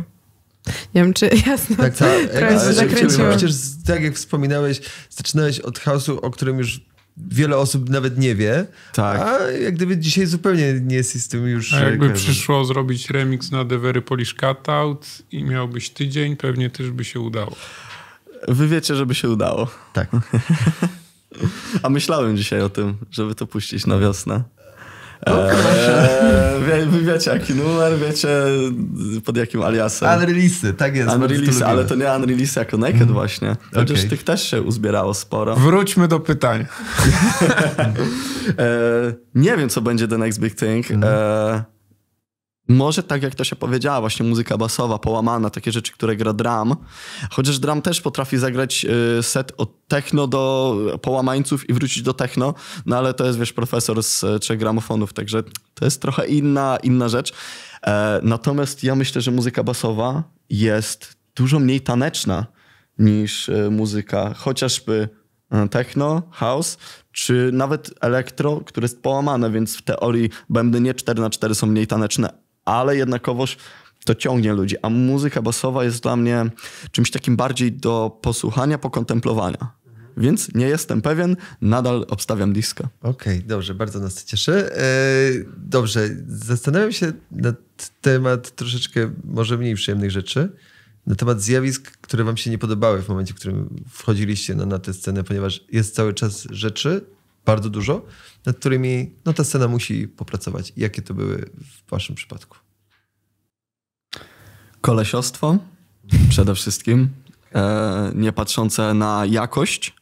Nie wiem, czy jasno tak, ta, trochę się zakręciło. Przecież tak jak wspominałeś, zaczynałeś od chaosu, o którym już wiele osób nawet nie wie. Tak. A jak gdyby dzisiaj zupełnie nie jest z tym już... A e, jakby każdy. przyszło zrobić remix na Devery Polish Cutout i miałbyś tydzień, pewnie też by się udało. Wy wiecie, żeby się udało. Tak. A myślałem dzisiaj o tym, żeby to puścić na wiosnę. Eee, wy wiecie jaki numer, wiecie pod jakim aliasem. Unreleased, tak jest. Unreleased, ale to nie Unreleased jako Naked mm. właśnie. Chociaż okay. tych też się uzbierało sporo. Wróćmy do pytań. eee, nie wiem, co będzie The Next Big Thing. Mm. Eee, może tak jak to się powiedziała, właśnie muzyka basowa, połamana, takie rzeczy, które gra drum. Chociaż drum też potrafi zagrać y, set od techno do połamańców i wrócić do techno, no ale to jest, wiesz, profesor z e, trzech gramofonów, także to jest trochę inna, inna rzecz. E, natomiast ja myślę, że muzyka basowa jest dużo mniej taneczna niż e, muzyka chociażby techno, house, czy nawet elektro, które jest połamane, więc w teorii bębny nie 4 na 4 są mniej taneczne, ale jednakowoż to ciągnie ludzi. A muzyka basowa jest dla mnie czymś takim bardziej do posłuchania, pokontemplowania. Więc nie jestem pewien, nadal obstawiam disco. Okej, okay, dobrze, bardzo nas to cieszy. E, dobrze, zastanawiam się na temat troszeczkę może mniej przyjemnych rzeczy, na temat zjawisk, które wam się nie podobały w momencie, w którym wchodziliście na, na tę scenę, ponieważ jest cały czas rzeczy, bardzo dużo, nad którymi no, ta scena musi popracować. Jakie to były w waszym przypadku? Kolesiostwo przede wszystkim, e, nie patrzące na jakość,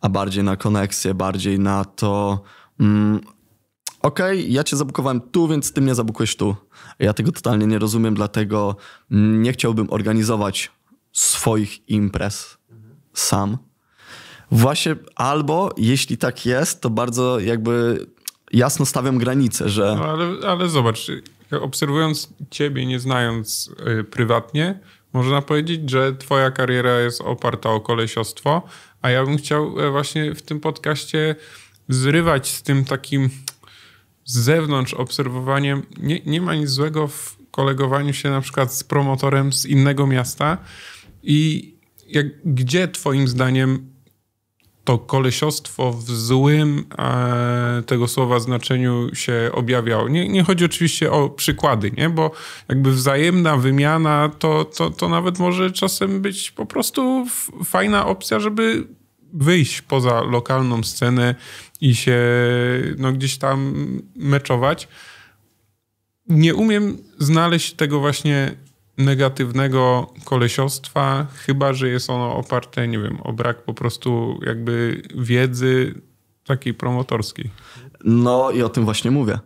a bardziej na koneksję, bardziej na to, mm, okej, okay, ja cię zabukowałem tu, więc ty mnie zabukłeś tu. Ja tego totalnie nie rozumiem, dlatego nie chciałbym organizować swoich imprez sam Właśnie albo, jeśli tak jest, to bardzo jakby jasno stawiam granice, że... No ale, ale zobacz, obserwując ciebie, nie znając y, prywatnie, można powiedzieć, że twoja kariera jest oparta o kolesiostwo, a ja bym chciał e, właśnie w tym podcaście zrywać z tym takim z zewnątrz obserwowaniem. Nie, nie ma nic złego w kolegowaniu się na przykład z promotorem z innego miasta i jak, gdzie twoim zdaniem to kolesiostwo w złym e, tego słowa znaczeniu się objawiało. Nie, nie chodzi oczywiście o przykłady, nie? bo jakby wzajemna wymiana to, to, to nawet może czasem być po prostu fajna opcja, żeby wyjść poza lokalną scenę i się no, gdzieś tam meczować. Nie umiem znaleźć tego właśnie negatywnego kolesiostwa, chyba że jest ono oparte, nie wiem, o brak po prostu jakby wiedzy takiej promotorskiej. No i o tym właśnie mówię.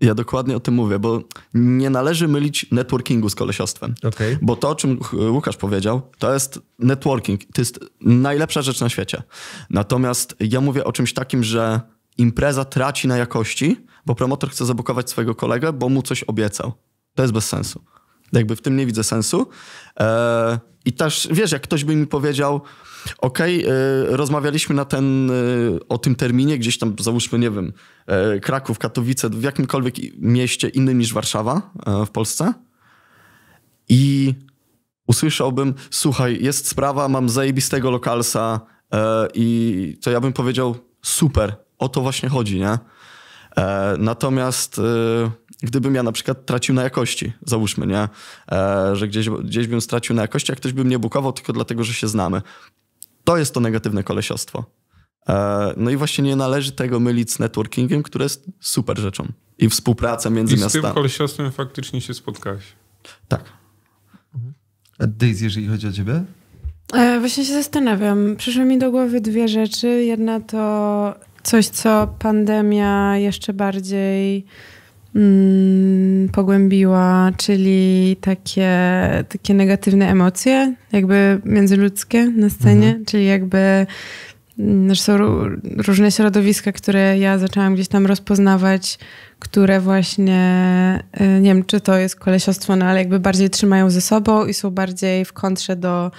Ja dokładnie o tym mówię, bo nie należy mylić networkingu z kolesiostwem. Okay. Bo to, o czym Łukasz powiedział, to jest networking. To jest najlepsza rzecz na świecie. Natomiast ja mówię o czymś takim, że impreza traci na jakości, bo promotor chce zabukować swojego kolegę, bo mu coś obiecał. To jest bez sensu. Jakby w tym nie widzę sensu. E, I też, wiesz, jak ktoś by mi powiedział, OK, e, rozmawialiśmy na ten, e, o tym terminie gdzieś tam, załóżmy, nie wiem, Kraków, Katowice, w jakimkolwiek mieście innym niż Warszawa w Polsce. I usłyszałbym, słuchaj, jest sprawa, mam zajebistego lokalsa i to ja bym powiedział, super, o to właśnie chodzi, nie? Natomiast gdybym ja na przykład tracił na jakości, załóżmy, nie? E, że gdzieś, gdzieś bym stracił na jakości, a ktoś by mnie bukował tylko dlatego, że się znamy. To jest to negatywne kolesiostwo. E, no i właśnie nie należy tego mylić z networkingiem, które jest super rzeczą. I współpraca między I z miastami. z tym kolesiostwem faktycznie się spotkałeś. Tak. A Daisy, jeżeli chodzi o ciebie? E, właśnie się zastanawiam. Przyszły mi do głowy dwie rzeczy. Jedna to coś, co pandemia jeszcze bardziej Mm, pogłębiła, czyli takie, takie negatywne emocje, jakby międzyludzkie na scenie, mhm. czyli jakby że mm, są różne środowiska, które ja zaczęłam gdzieś tam rozpoznawać, które właśnie, y, nie wiem czy to jest kolesiostwo, no ale jakby bardziej trzymają ze sobą i są bardziej w kontrze do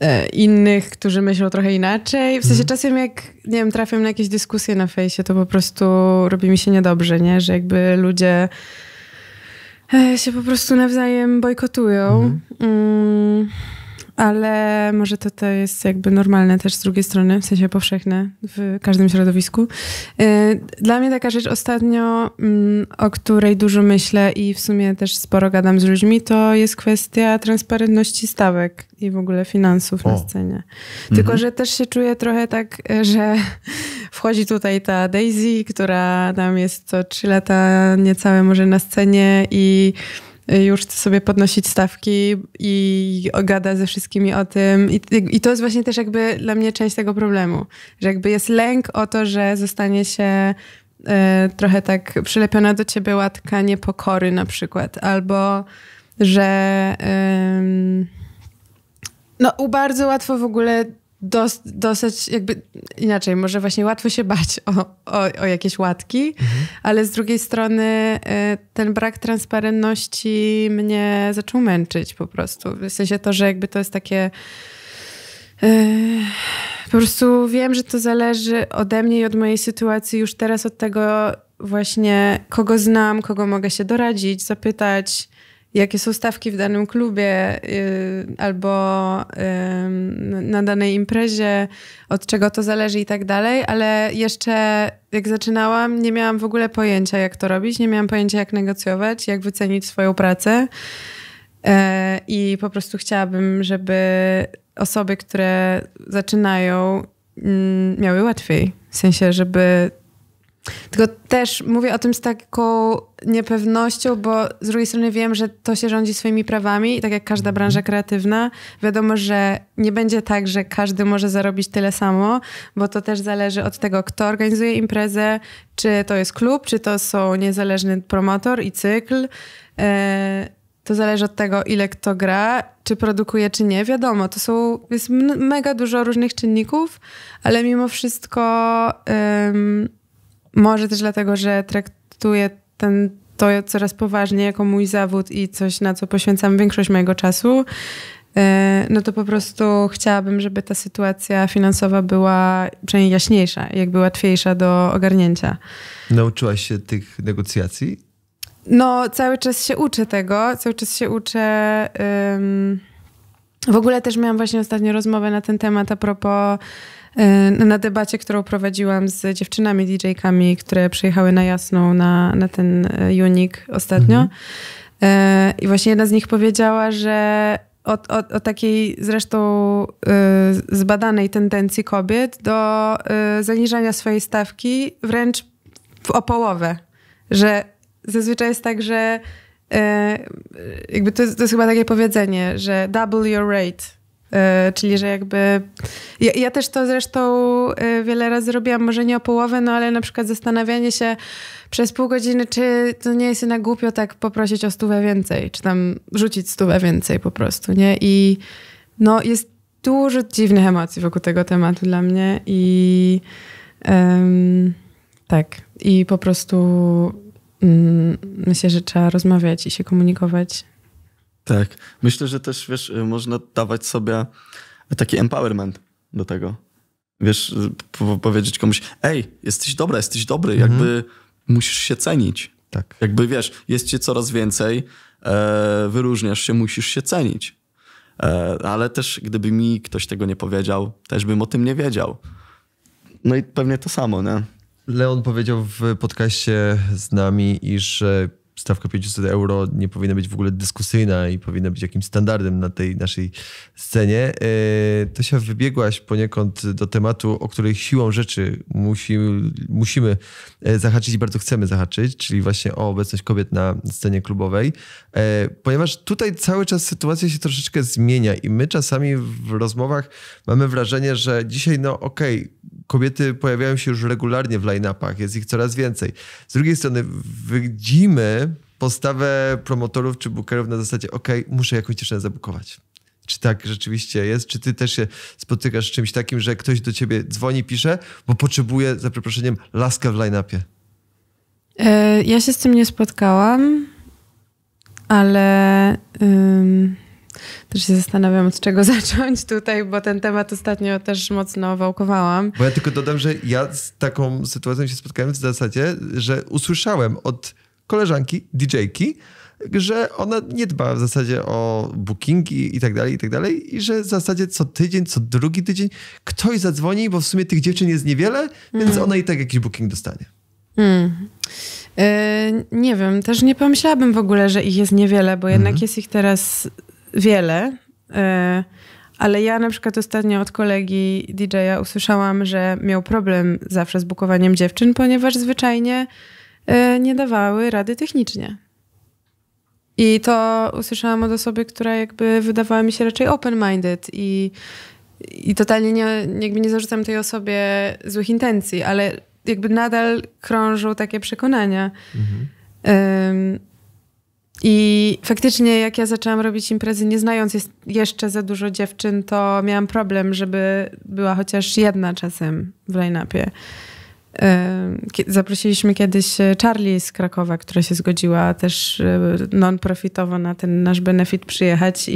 E, innych, którzy myślą trochę inaczej. W sensie mhm. czasem jak, nie wiem, trafiam na jakieś dyskusje na fejsie, to po prostu robi mi się niedobrze, nie? Że jakby ludzie e, się po prostu nawzajem bojkotują. Mhm. Mm ale może to, to jest jakby normalne też z drugiej strony, w sensie powszechne w każdym środowisku. Y, dla mnie taka rzecz ostatnio, mm, o której dużo myślę i w sumie też sporo gadam z ludźmi, to jest kwestia transparentności stawek i w ogóle finansów o. na scenie. Mhm. Tylko, mhm. że też się czuję trochę tak, że wchodzi tutaj ta Daisy, która tam jest co trzy lata niecałe może na scenie i Y, już chce sobie podnosić stawki i gada ze wszystkimi o tym. I, I, to jest właśnie też jakby dla mnie część tego problemu, że jakby jest lęk o to, że zostanie się y, trochę tak przylepiona do ciebie łatka niepokory na przykład, albo że no u bardzo łatwo w ogóle dos, dosyć jakby inaczej, może właśnie łatwo się bać o, o, o jakieś łatki, mhm. ale z drugiej strony y, ten brak transparentności mnie zaczął męczyć po prostu. W sensie to, że jakby to jest takie. Y, po prostu wiem, że to zależy ode mnie i od mojej sytuacji już teraz od tego właśnie, kogo znam, kogo mogę się doradzić, zapytać, jakie są stawki w danym klubie yy, albo yy, na danej imprezie, od czego to zależy i tak dalej, ale jeszcze jak zaczynałam, nie miałam w ogóle pojęcia, jak to robić, nie miałam pojęcia, jak negocjować, jak wycenić swoją pracę. E, I po prostu chciałabym, żeby osoby, które zaczynają, mm, miały łatwiej. W sensie, żeby tylko też mówię o tym z taką niepewnością, bo z drugiej strony wiem, że to się rządzi swoimi prawami i tak jak każda mhm. branża kreatywna, wiadomo, że nie będzie tak, że każdy może zarobić tyle samo, bo to też zależy od tego, kto organizuje imprezę, czy to jest klub, czy to są niezależny promotor i cykl. E, to zależy od tego, ile kto gra, czy produkuje, czy nie. Wiadomo, to są, jest mega dużo różnych czynników, ale mimo wszystko. Może też dlatego, że traktuję ten, to coraz poważniej jako mój zawód i coś, na co poświęcam większość mojego czasu e, no to po prostu chciałabym, żeby ta sytuacja finansowa była przynajmniej jaśniejsza, jakby łatwiejsza do ogarnięcia. Nauczyłaś się tych negocjacji? No, cały czas się uczę tego, cały czas się uczę. Um... W ogóle też miałam właśnie ostatnio rozmowę na ten temat a propos Y, na debacie, którą prowadziłam z dziewczynami DJ-kami, które przyjechały na Jasną na, na ten y, unik ostatnio. Mhm. Y, I właśnie jedna z nich powiedziała, że o, o, o, takiej zresztą zbadanej tendencji kobiet do zaniżania swojej stawki wręcz w, o połowę. Że zazwyczaj jest tak, że jakby to to jest chyba takie powiedzenie, że double your rate E, czyli, że jakby. Ja, ja, też to zresztą e, wiele razy robiłam, może nie o połowę, no ale na przykład zastanawianie się przez pół godziny, czy to nie jest jednak głupio tak poprosić o stówę więcej, czy tam rzucić stówę więcej po prostu, nie? I no jest dużo dziwnych emocji wokół tego tematu dla mnie i um, tak. I po prostu um, myślę, że trzeba rozmawiać i się komunikować tak. Myślę, że też, wiesz, y, można dawać sobie taki empowerment do tego. Wiesz, y, powiedzieć komuś, ej, jesteś dobra, jesteś dobry, mhm. jakby musisz się cenić. Tak. Jakby wiesz, jest cię coraz więcej, e, wyróżniasz się, musisz się cenić. E, ale też gdyby mi ktoś tego nie powiedział, też bym o tym nie wiedział. No i pewnie to samo, nie? Leon powiedział w podcaście z nami, iż e, stawka 500 euro nie powinna być w ogóle dyskusyjna i powinna być jakimś standardem na tej naszej scenie. E, to się wybiegłaś poniekąd do tematu, o której siłą rzeczy musi, musimy e, zahaczyć i bardzo chcemy zahaczyć, czyli właśnie o obecność kobiet na scenie klubowej, e, ponieważ tutaj cały czas sytuacja się troszeczkę zmienia i my czasami w rozmowach mamy wrażenie, że dzisiaj, no okej, okay, kobiety pojawiają się już regularnie w line-upach, jest ich coraz więcej. Z drugiej strony widzimy postawę promotorów czy bookerów na zasadzie, ok, muszę jakąś dziewczynę zabukować. Czy tak rzeczywiście jest? Czy ty też się spotykasz z czymś takim, że ktoś do ciebie dzwoni, pisze, bo potrzebuje, za przeproszeniem, laskę w line-upie? E, ja się z tym nie spotkałam, ale też się zastanawiam, od czego zacząć tutaj, bo ten temat ostatnio też mocno wałkowałam. Bo ja tylko dodam, że ja z taką sytuacją się spotkałem w zasadzie, że usłyszałem od koleżanki, DJ-ki, że ona nie dba w zasadzie o bookingi i tak dalej, i tak dalej, i że w zasadzie co tydzień, co drugi tydzień ktoś zadzwoni, bo w sumie tych dziewczyn jest niewiele, więc mm. ona i tak jakiś booking dostanie. Mm. Yy, nie wiem, też nie pomyślałabym w ogóle, że ich jest niewiele, bo jednak mhm. jest ich teraz wiele. Yy, ale ja na przykład ostatnio od kolegi DJ-a usłyszałam, że miał problem zawsze z bukowaniem dziewczyn, ponieważ zwyczajnie Y, nie dawały rady technicznie. I to usłyszałam od osoby, która jakby wydawała mi się raczej open-minded i, i totalnie nie, jakby nie zarzucam tej osobie złych intencji, ale jakby nadal krążą takie przekonania. Mhm. Um, I faktycznie jak ja zaczęłam robić imprezy, nie znając jest, jeszcze za dużo dziewczyn, to miałam problem, żeby była chociaż jedna czasem w line-upie. Zaprosiliśmy kiedyś e, Charlie z Krakowa, która się zgodziła też e, non-profitowo na ten nasz benefit przyjechać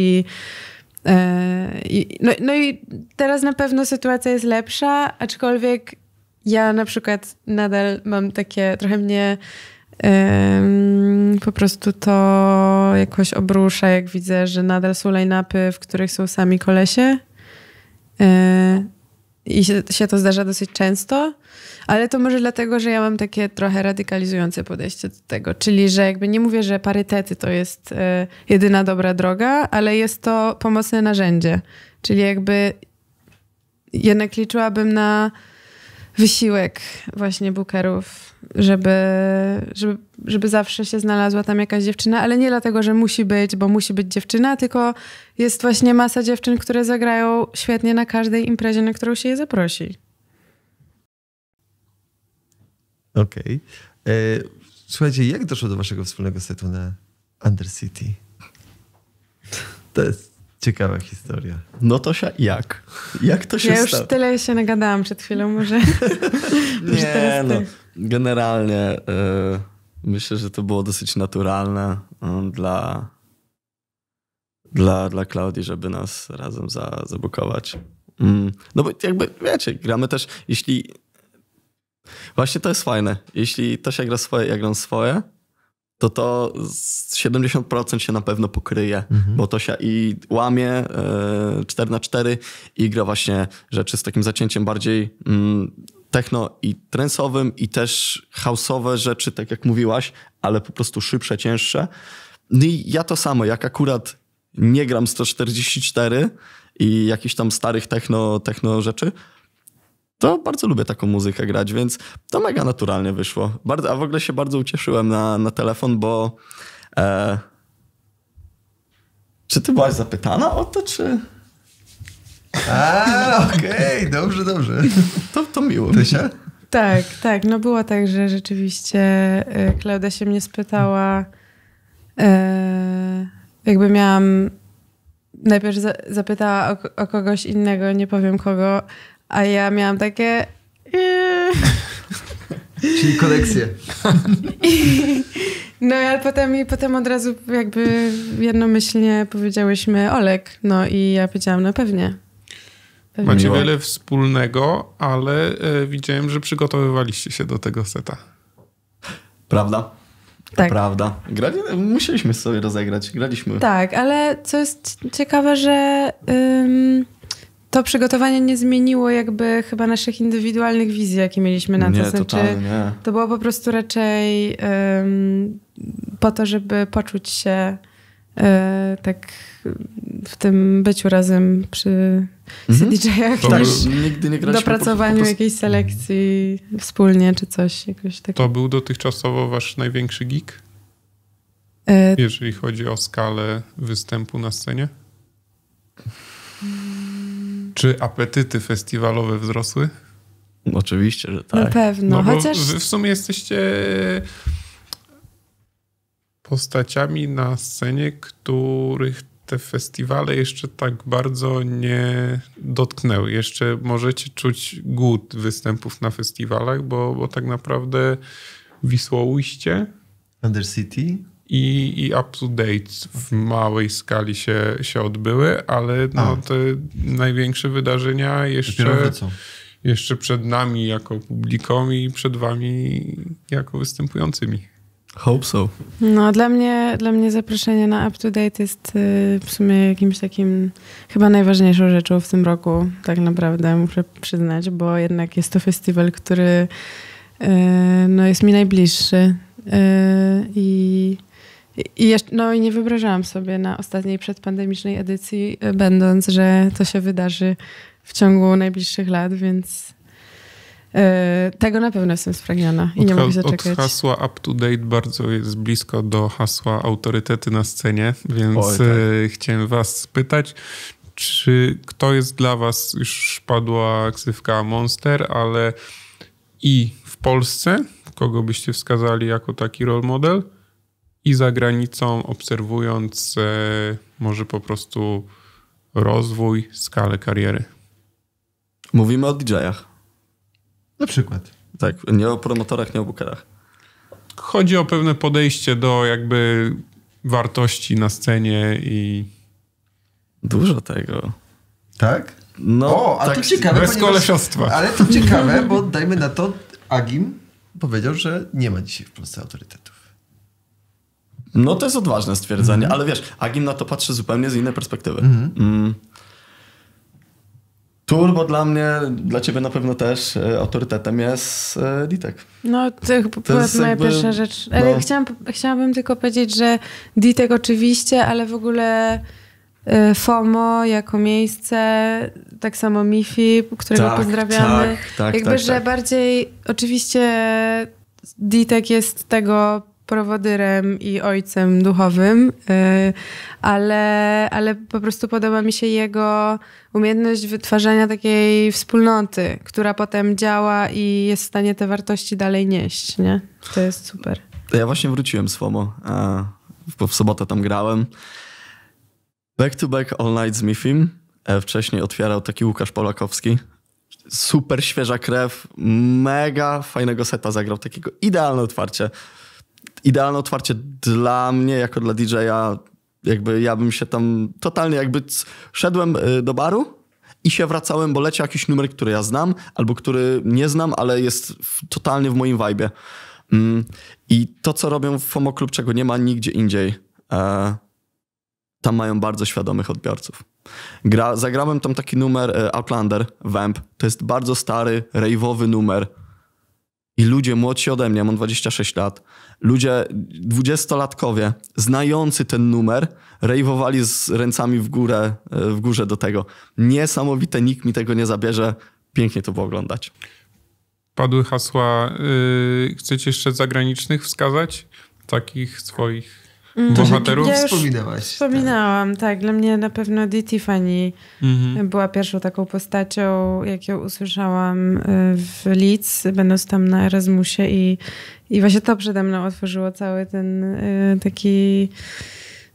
e, i no, no i teraz na pewno sytuacja jest lepsza, aczkolwiek ja na przykład nadal mam takie, trochę mnie um, po prostu to jakoś obrusza, jak widzę, że nadal są line-upy, w których są sami kolesie. Um, i się, się, to zdarza dosyć często, ale to może dlatego, że ja mam takie trochę radykalizujące podejście do tego. Czyli, że jakby nie mówię, że parytety to jest y, jedyna dobra droga, ale jest to pomocne narzędzie. Czyli jakby jednak liczyłabym na wysiłek właśnie bookerów, żeby, żeby, żeby zawsze się znalazła tam jakaś dziewczyna, ale nie dlatego, że musi być, bo musi być dziewczyna, tylko jest właśnie masa dziewczyn, które zagrają świetnie na każdej imprezie, na którą się je zaprosi. Okej. Okay. E, słuchajcie, jak doszło do waszego wspólnego setu na Undercity? To jest Ciekawa historia. No to się jak? Jak to się stało? Ja już stało? tyle się nagadałam przed chwilą, może. nie, no. Generalnie y, myślę, że to było dosyć naturalne y, dla, dla, dla Klaudii, żeby nas razem za, zabukować. Mm. No bo jakby, wiecie, gramy też, jeśli... Właśnie to jest fajne. Jeśli to się gra swoje, ja gram swoje, to to 70% się na pewno pokryje, mhm. bo to się i łamie 4 e, na 4 i gra właśnie rzeczy z takim zacięciem bardziej mm, techno i trensowym i też house'owe rzeczy, tak jak mówiłaś, ale po prostu szybsze, cięższe. No i ja to samo, jak akurat nie gram 144 i jakichś tam starych techno, techno rzeczy, to bardzo lubię taką muzykę grać, więc to mega naturalnie wyszło. Bardzo, a w ogóle się bardzo ucieszyłem na, na telefon, bo. E, czy ty byłaś zapytana o to, czy. A, okej, okay, dobrze, dobrze. To, to miło. się? Tak, tak. No było tak, że rzeczywiście e, Klaudia się mnie spytała. E, jakby miałam najpierw zapytała o, o, kogoś innego, nie powiem kogo, a ja miałam takie... Yy. Czyli kolekcję. No ale potem, i potem od razu jakby jednomyślnie powiedziałyśmy Olek. No i ja powiedziałam, no pewnie. pewnie. Macie wiele wspólnego, ale e, widziałem, że przygotowywaliście się do tego seta. Prawda? Tak. Prawda. Grali, musieliśmy sobie rozegrać. Graliśmy. Tak, ale co jest ciekawe, że... Ym to przygotowanie nie zmieniło jakby chyba naszych indywidualnych wizji, jakie mieliśmy na to. Nie, znaczy, totalnie, nie. To było po prostu raczej um, po to, żeby poczuć się e, tak w tym byciu razem przy mhm. CDJ-ach to tak, nigdy nie dopracowaniu po, jakiejś selekcji wspólnie czy coś. Jakoś tak. To był dotychczasowo wasz największy gig? E, Jeżeli chodzi o skalę występu na scenie? Hmm. Czy apetyty festiwalowe wzrosły? Oczywiście, że tak. Na pewno, no chociaż... Wy w sumie jesteście postaciami na scenie, których te festiwale jeszcze tak bardzo nie dotknęły. Jeszcze możecie czuć głód występów na festiwalach, bo, bo tak naprawdę Under Undercity? i, i date w małej skali się, się odbyły, ale no, tak. te największe wydarzenia jeszcze, jeszcze przed nami jako publiką i przed wami jako występującymi. Hope so. No, dla mnie, dla mnie zaproszenie na Up to Date jest y, w sumie jakimś takim, chyba najważniejszą rzeczą w tym roku, tak naprawdę, muszę przyznać, bo jednak jest to festiwal, który y, no, jest mi najbliższy. Y, I i jeszcze, no i nie wyobrażałam sobie na ostatniej przedpandemicznej edycji, y, będąc, że to się wydarzy w ciągu najbliższych lat, więc yy, tego na pewno jestem spragniona i od, nie mogę się czekać Od hasła up to date bardzo jest blisko do hasła autorytety na scenie, więc Oj, tak. yy, chciałem was spytać, czy kto jest dla was, już padła ksywka Monster, ale i w Polsce, kogo byście wskazali jako taki role model – i za granicą, obserwując e, może po prostu rozwój, skalę kariery. Mówimy o DJ-ach. Na przykład. Tak, nie o promotorach, nie o bookerach. Chodzi o pewne podejście do jakby wartości na scenie i. Dużo tego. Tak? No, o, a tak, to ciekawe. Bez ponieważ, kolesiostwa. Ale to ciekawe, bo dajmy na to, Agim powiedział, że nie ma dzisiaj w Polsce autorytetów. No to jest odważne stwierdzenie, mm. ale wiesz, Agim na to patrzy zupełnie z innej perspektywy. Mm. Mm. Turbo dla mnie, dla ciebie na pewno też e, autorytetem jest e, Ditek. No, to, to, jest moja jakby, pierwsza rzecz. Ale no. chciałam, chciałabym tylko powiedzieć, że Ditek oczywiście, ale w ogóle e, FOMO jako miejsce, tak samo MIFI, którego tak, pozdrawiamy. Tak, tak, tak jakby, tak, że tak. bardziej oczywiście Ditek jest tego prowodyrem i ojcem duchowym, y, ale, ale po prostu podoba mi się jego umiejętność wytwarzania takiej wspólnoty, która potem działa i jest w stanie te wartości dalej nieść, nie? To jest super. Ja właśnie wróciłem z FOMO, bo w sobotę tam grałem. Back to back All Night z Mifim. E, wcześniej otwierał taki Łukasz Polakowski, super świeża krew, mega fajnego seta zagrał, takiego idealne otwarcie idealne otwarcie dla mnie, jako dla DJ-a. Jakby ja bym się tam totalnie jakby szedłem y, do baru i się wracałem, bo leci jakiś numer, który ja znam, albo który nie znam, ale jest w, totalnie w moim vibe. Mm. I to, co robią w FOMO Club, czego nie ma nigdzie indziej, e, tam mają bardzo świadomych odbiorców. Gra, zagrałem tam taki numer e, Outlander, Vamp. To jest bardzo stary, rejwowy numer i ludzie młodsi ode mnie, mam 26 lat, ludzie, dwudziestolatkowie, znający ten numer, rejwowali z ręcami w górę, e, w górze do tego. Niesamowite, nikt mi tego nie zabierze. Pięknie to było oglądać. Padły hasła. Yy, chcecie jeszcze zagranicznych wskazać? Takich swoich Mm. Bohaterów ja wspominałaś. Tak. Wspominałam, tak. tak. Dla mnie na pewno Dee Tiffany mm. była pierwszą taką postacią, jaką usłyszałam y, w Leeds, będąc tam na Erasmusie i, i właśnie to przede mną otworzyło cały ten y, taki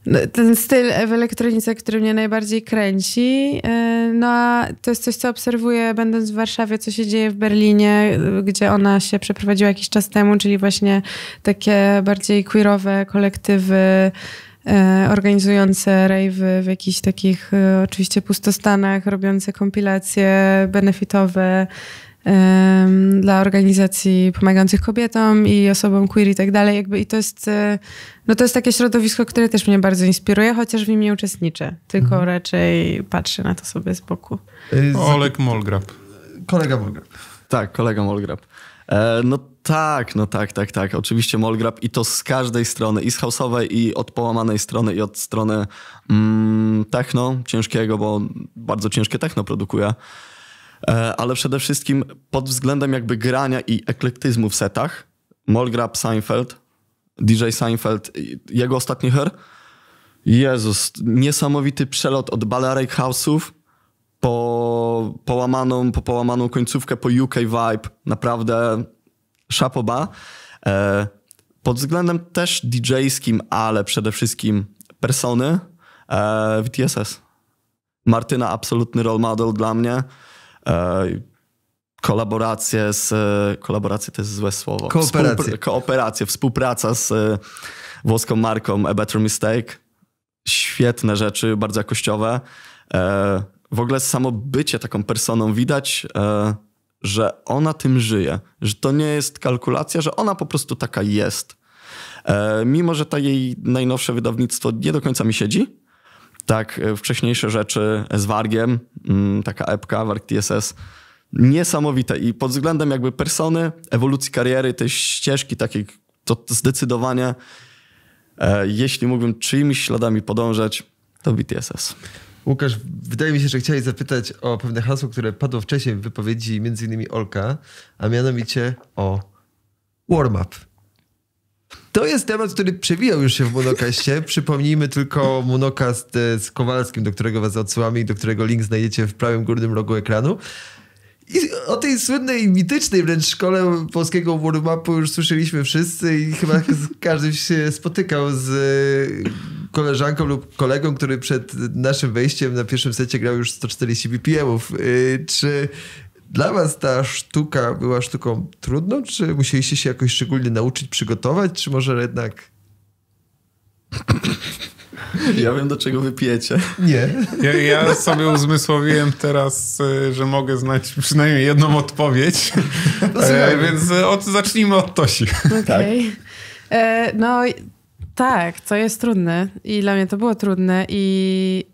no, ten styl w elektronice, który mnie najbardziej kręci y, no a to jest coś, co obserwuję będąc w Warszawie, co się dzieje w Berlinie, gdzie ona się przeprowadziła jakiś czas temu, czyli właśnie takie bardziej queerowe kolektywy e, organizujące rejwy w jakichś takich e, oczywiście pustostanach, robiące kompilacje benefitowe, dla organizacji pomagających kobietom i osobom queer i tak dalej. Jakby I to jest, e, no to jest takie środowisko, które też mnie bardzo inspiruje, chociaż w nim nie uczestniczę, tylko mhm. raczej patrzę na to sobie z boku. E, Olek Molgrab. Kolega Molgrab. Tak, kolega Molgrab. E, no tak, no tak, tak, tak. Oczywiście Molgrab i to z każdej strony, i z hausowej i od połamanej strony, i od strony mm, techno, ciężkiego, bo bardzo ciężkie techno produkuje. E, ale przede wszystkim pod względem jakby grania i eklektyzmu w setach, Molgrab Seinfeld, DJ Seinfeld, jego ostatni her, Jezus, niesamowity przelot od Balearic House'ów po połamaną, po połamaną końcówkę, po UK Vibe, naprawdę szapoba. E, pod względem też DJ-skim, ale przede wszystkim persony, VTSS. E, Martyna absolutny role model dla mnie. E, kolaborację z. E, kolaborację to jest złe słowo. Kooperację. Współpr kooperację, współpraca z e, włoską marką A Better Mistake. Świetne rzeczy, bardzo jakościowe. W ogóle samo bycie taką personą widać, że ona tym żyje, że to nie jest kalkulacja, że ona po prostu taka jest. Mimo, że ta jej najnowsze wydawnictwo nie do końca mi siedzi, tak e, wcześniejsze rzeczy z Wargiem, mm, taka epka, Warg TSS, niesamowite i pod względem jakby persony, ewolucji kariery, tej ścieżki takiej, to zdecydowanie e, jeśli mógłbym czyimiś śladami podążać, to BTSS. Łukasz, wydaje mi się, że chciałeś zapytać o pewne hasło, które padło wcześniej w wypowiedzi między innymi Olka, a mianowicie o warm-up. To jest temat, który przewijał już się w Monokaście. Przypomnijmy tylko Monokast e, z Kowalskim, do którego was odsyłamy i do którego link znajdziecie w prawym górnym rogu ekranu. I o tej słynnej, mitycznej wręcz szkole polskiego warm-upu już słyszeliśmy wszyscy i chyba każdy się spotykał z e, koleżanką lub kolegą, który przed naszym wejściem na pierwszym secie grał już 140 BPM-ów. E, czy dla was ta sztuka była sztuką trudną? Czy musieliście się jakoś szczególnie nauczyć, przygotować? Czy może jednak... Ja wiem, do czego wypijecie. Nie. Ja, ja, sobie uzmysłowiłem teraz, e, że mogę znać przynajmniej jedną odpowiedź. No e, więc od, zacznijmy od Tosi. Okay. Tak. E, no tak, to jest trudne i dla mnie to było trudne i,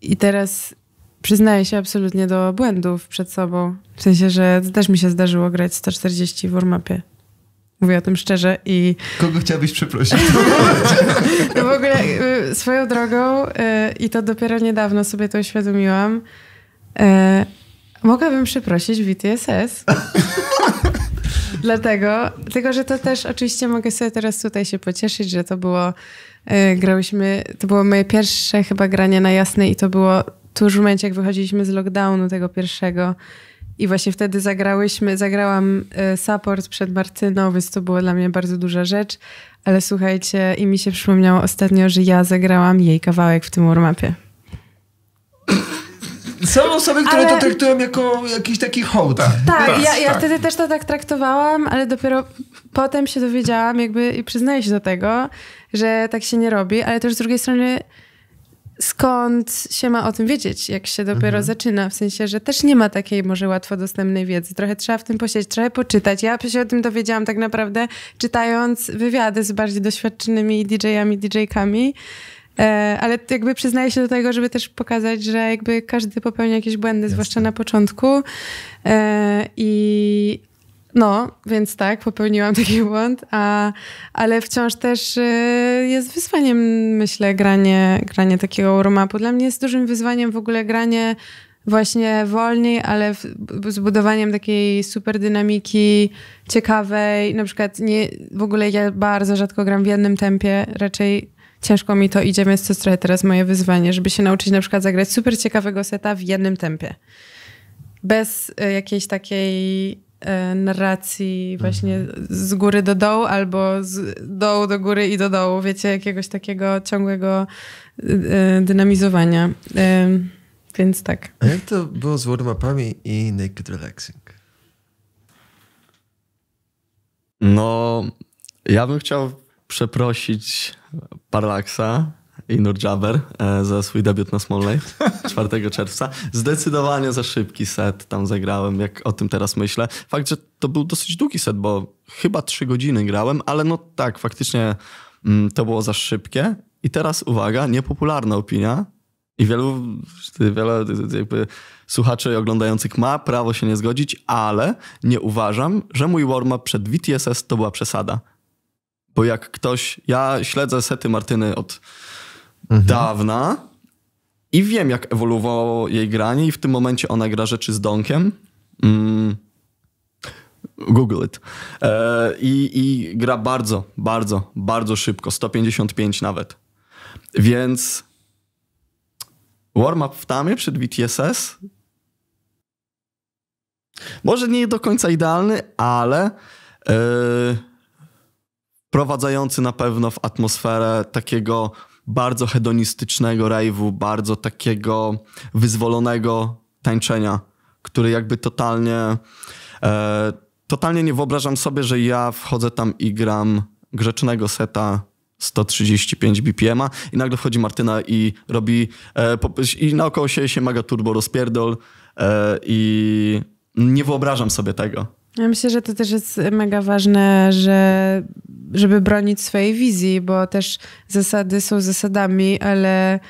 i teraz przyznaję się absolutnie do błędów przed sobą. W sensie, że też mi się zdarzyło grać 140 w Warmupie, Mówię o tym szczerze i... Kogo chciałbyś przeprosić? no w ogóle y, swoją drogą y, i to dopiero niedawno sobie to uświadomiłam. Y, mogłabym przeprosić VTSS. Dlatego, tylko że to też oczywiście mogę sobie teraz tutaj się pocieszyć, że to było, grałyśmy, to było moje pierwsze chyba granie na jasnej i to było tuż w momencie, jak wychodziliśmy z lockdownu tego pierwszego i właśnie wtedy zagrałyśmy, zagrałam e, support przed Martyną, więc to była dla mnie bardzo duża rzecz, ale słuchajcie, i mi się przypomniało ostatnio, że ja zagrałam jej kawałek w tym warmapie. Są osoby, które ale... to traktują jako jakiś taki hołd. Tak, tak, tak, ja, ja tak. wtedy też to tak traktowałam, ale dopiero potem się dowiedziałam jakby i przyznaję się do tego, że tak się nie robi, ale też z drugiej strony skąd się ma o tym wiedzieć, jak się dopiero mhm. zaczyna, w sensie, że też nie ma takiej może łatwo dostępnej wiedzy. Trochę trzeba w tym posiedzieć, trochę poczytać. Ja się o tym dowiedziałam tak naprawdę czytając wywiady z bardziej doświadczonymi DJ-ami, DJ-kami, e, ale jakby przyznaję się do tego, żeby też pokazać, że jakby każdy popełnia jakieś błędy, Jasne. zwłaszcza na początku. E, I no, więc tak, popełniłam taki błąd, a, ale wciąż też y, jest wyzwaniem, myślę, granie, granie takiego warm-upu. Dla mnie jest dużym wyzwaniem w ogóle granie właśnie wolniej, ale w, z budowaniem takiej super dynamiki, ciekawej. Na przykład nie, w ogóle ja bardzo rzadko gram w jednym tempie, raczej ciężko mi to idzie, więc to jest trochę teraz moje wyzwanie, żeby się nauczyć na przykład zagrać super ciekawego seta w jednym tempie. Bez y, jakiejś takiej E, narracji właśnie z góry do dołu albo z dołu do góry i do dołu, wiecie, jakiegoś takiego ciągłego e, e, dynamizowania. Więc tak. A jak to było z warm-upami i naked relaxing? No, ja bym chciał przeprosić Parlaxa i Jaber e, za swój debiut na Small 4 czerwca. Zdecydowanie za szybki set tam zagrałem, jak o tym teraz myślę. Fakt, że to był dosyć długi set, bo chyba 3 godziny grałem, ale no tak, faktycznie mm, to było za szybkie. I teraz uwaga, niepopularna opinia, i wielu, wielu jakby słuchaczy oglądających ma prawo się nie zgodzić, ale nie uważam, że mój warm-up przed VTSS to była przesada. Bo jak ktoś, ja śledzę sety Martyny od mhm. dawna i wiem, jak ewoluowało jej granie i w tym momencie ona gra rzeczy z Donkiem. Mm. Google it. E, i, I gra bardzo, bardzo, bardzo szybko. 155 nawet. Więc warm-up w tamie przed VTSS może nie do końca idealny, ale yy, e, prowadzający na pewno w atmosferę takiego bardzo hedonistycznego rave'u, bardzo takiego wyzwolonego tańczenia, który jakby totalnie... E, totalnie nie wyobrażam sobie, że ja wchodzę tam i gram grzecznego seta 135 bpm i nagle wchodzi Martyna i robi e, po, i naokoło się, się maga turbo rozpierdol e, i nie wyobrażam sobie tego. Ja myślę, że to też jest mega ważne, że, żeby bronić swojej wizji, bo też zasady są zasadami, ale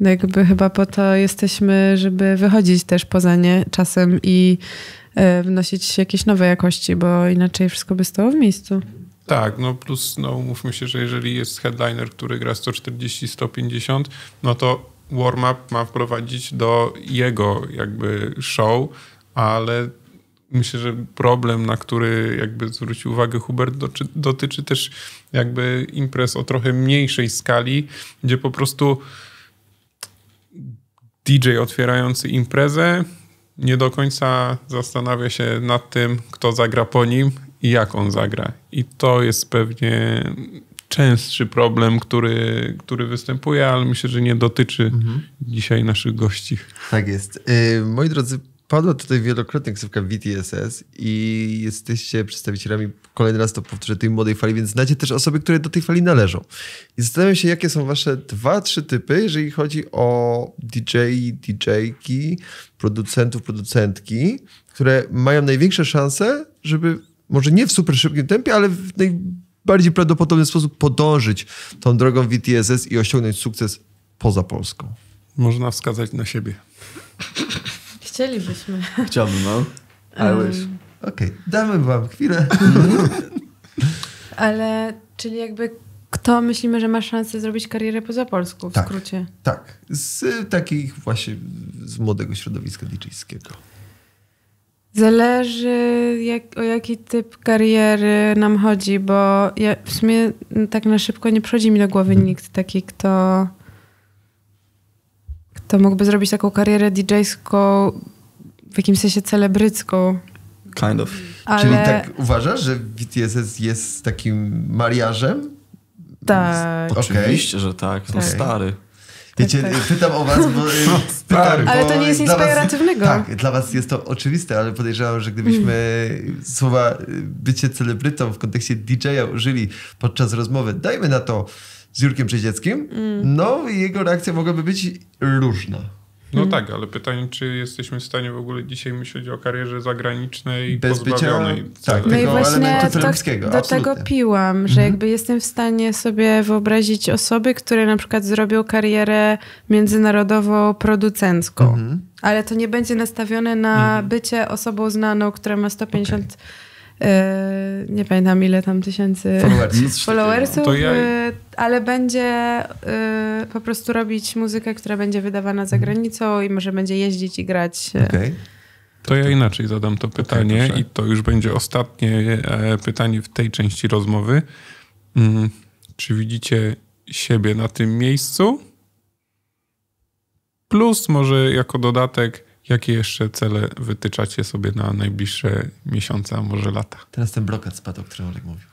no jakby chyba po to jesteśmy, żeby wychodzić też poza nie czasem i e, wnosić jakieś nowe jakości, bo inaczej wszystko by stało w miejscu. Tak, no plus no mówmy się, że jeżeli jest headliner, który gra 140-150, no to warm-up ma wprowadzić do jego jakby show, ale myślę, że problem, na który jakby zwrócił uwagę Hubert, dotyczy, też jakby imprez o trochę mniejszej skali, gdzie po prostu DJ otwierający imprezę nie do końca zastanawia się nad tym, kto zagra po nim i jak on zagra. I to jest pewnie częstszy problem, który, który występuje, ale myślę, że nie dotyczy mhm. dzisiaj naszych gości. Tak jest. Y, moi drodzy, Padła tutaj wielokrotnie ksywka VTSS i jesteście przedstawicielami, kolejny raz to powtórzę, tej młodej fali, więc znacie też osoby, które do tej fali należą. I zastanawiam się, jakie są wasze dwa, trzy typy, jeżeli chodzi o DJ, DJ-ki, producentów, producentki, które mają największe szanse, żeby może nie w super szybkim tempie, ale w najbardziej prawdopodobny sposób podążyć tą drogą VTSS i osiągnąć sukces poza Polską. Można wskazać na siebie. Chcielibyśmy. Chciałbym, no. Um, I wish. Okej, okay, damy wam chwilę. Ale, czyli jakby kto myślimy, że ma szansę zrobić karierę poza Polską w tak, skrócie? Tak, z takich właśnie, z młodego środowiska liczyńskiego. Zależy jak, o jaki typ kariery nam chodzi, bo ja, w sumie tak na szybko nie przychodzi mi do głowy mhm. nikt taki, kto to mógłby zrobić taką karierę dj w jakimś sensie celebrycką. Kind of. Ale... Czyli tak uważasz, że BTSS jest takim mariażem? Tak. Okay. Oczywiście, że tak. No stary. Wiecie, tak, tak. pytam o was, bo... E, no, pytam, ale to nie jest nic pejoratywnego. Tak, dla was jest to oczywiste, ale podejrzewam, że gdybyśmy mm. słowa e, bycie celebrytą w kontekście DJ-a użyli podczas rozmowy, dajmy na to z Jurkiem Przecieckim, mm. no i jego reakcja mogłaby być różna. No tak, ale pytanie, czy jesteśmy w stanie w ogóle dzisiaj myśleć o karierze zagranicznej Bez pozbawionej bycia, tak, no i właśnie to, do absolutnie. tego piłam, że mhm. jakby jestem w stanie sobie wyobrazić osoby, które na przykład zrobią karierę międzynarodowo producencką. Mhm. Ale to nie będzie nastawione na mhm. bycie osobą znaną, która ma 150 okay E, nie pamiętam ile tam tysięcy followersów, ja... E, ale będzie e, po prostu robić muzykę, która będzie wydawana za granicą i może będzie jeździć i grać. Okay. To ja inaczej zadam to pytanie okay, i to już będzie ostatnie pytanie w tej części rozmowy. Mm, czy widzicie siebie na tym miejscu? Plus może jako dodatek Jakie jeszcze cele wytyczacie sobie na najbliższe miesiące, a może lata? Teraz ten brokat spadł, o którym Olek mówił.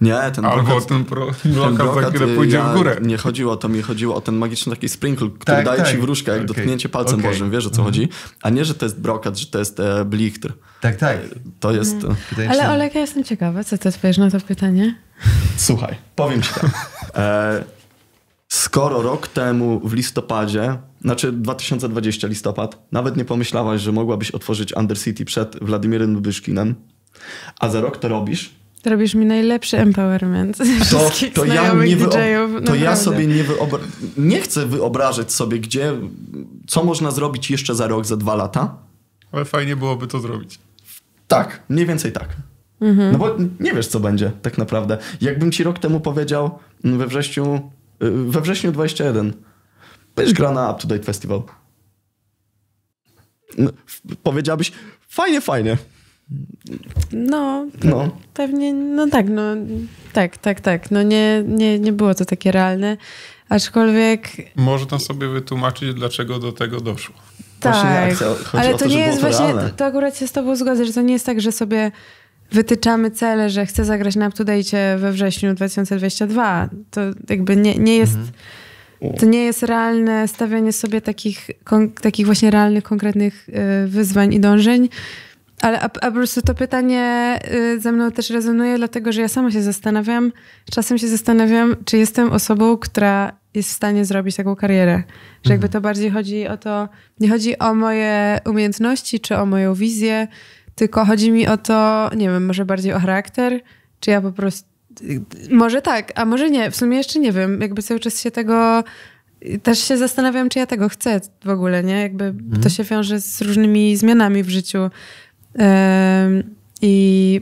Nie, ten Albo brokat, ten, pro, ten brokat za chwilę y, pójdzie ja, w górę. Nie chodziło o to, mi chodziło o ten magiczny taki sprinkle, który tak, daje tak. ci wróżkę, jak okay. dotknięcie palcem okay. Bożym, wiesz o co mhm. chodzi? A nie, że to jest brokat, że to jest e, blichtr. Tak, tak. To jest... Mhm. E, Ale Olek, ja jestem ciekawa, co ty odpowiesz na to pytanie? Słuchaj, powiem ci tak. E, skoro rok temu w listopadzie, znaczy 2020 listopad, nawet nie pomyślałaś, że mogłabyś otworzyć Undercity przed Władimirem Byszkinem, a za rok to robisz, Robisz mi najlepszy tak. empowerment to, to ja nie dj To ja sobie nie wyobrażam. Nie chcę wyobrażać sobie, gdzie, co można zrobić jeszcze za rok, za dwa lata. Ale fajnie byłoby to zrobić. Tak, mniej więcej tak. Mhm. No bo nie wiesz, co będzie tak naprawdę. Jakbym ci rok temu powiedział mm, we wrześniu, Y, we wrześniu 21. Będziesz gra na Up to Date Festival. No, powiedziałabyś, fajnie, fajnie. No, no, pewnie, no tak, no tak, tak, tak. No nie, nie, nie było to takie realne, aczkolwiek... Można sobie wytłumaczyć, dlaczego do tego doszło. Tak, ale to, to nie jest właśnie, to akurat się z tobą zgodzę, że to nie jest tak, że sobie wytyczamy cele, że chcę zagrać na Uptodate we wrześniu 2022, to jakby nie, nie jest... Mhm. To nie jest realne stawianie sobie takich, takich właśnie realnych, konkretnych y, wyzwań i dążeń. Ale a, a po prostu to pytanie y, ze mną też rezonuje, dlatego że ja sama się zastanawiam, czasem się zastanawiam, czy jestem osobą, która jest w stanie zrobić taką karierę. Że jakby mhm. to bardziej chodzi o to, nie chodzi o moje umiejętności czy o moją wizję, tylko chodzi mi o to, nie wiem, może bardziej o charakter, czy ja po prostu. Może tak, a może nie. W sumie jeszcze nie wiem. Jakby cały czas się tego. Też się zastanawiam, czy ja tego chcę w ogóle, nie? Jakby mhm. to się wiąże z różnymi zmianami w życiu. Yy, I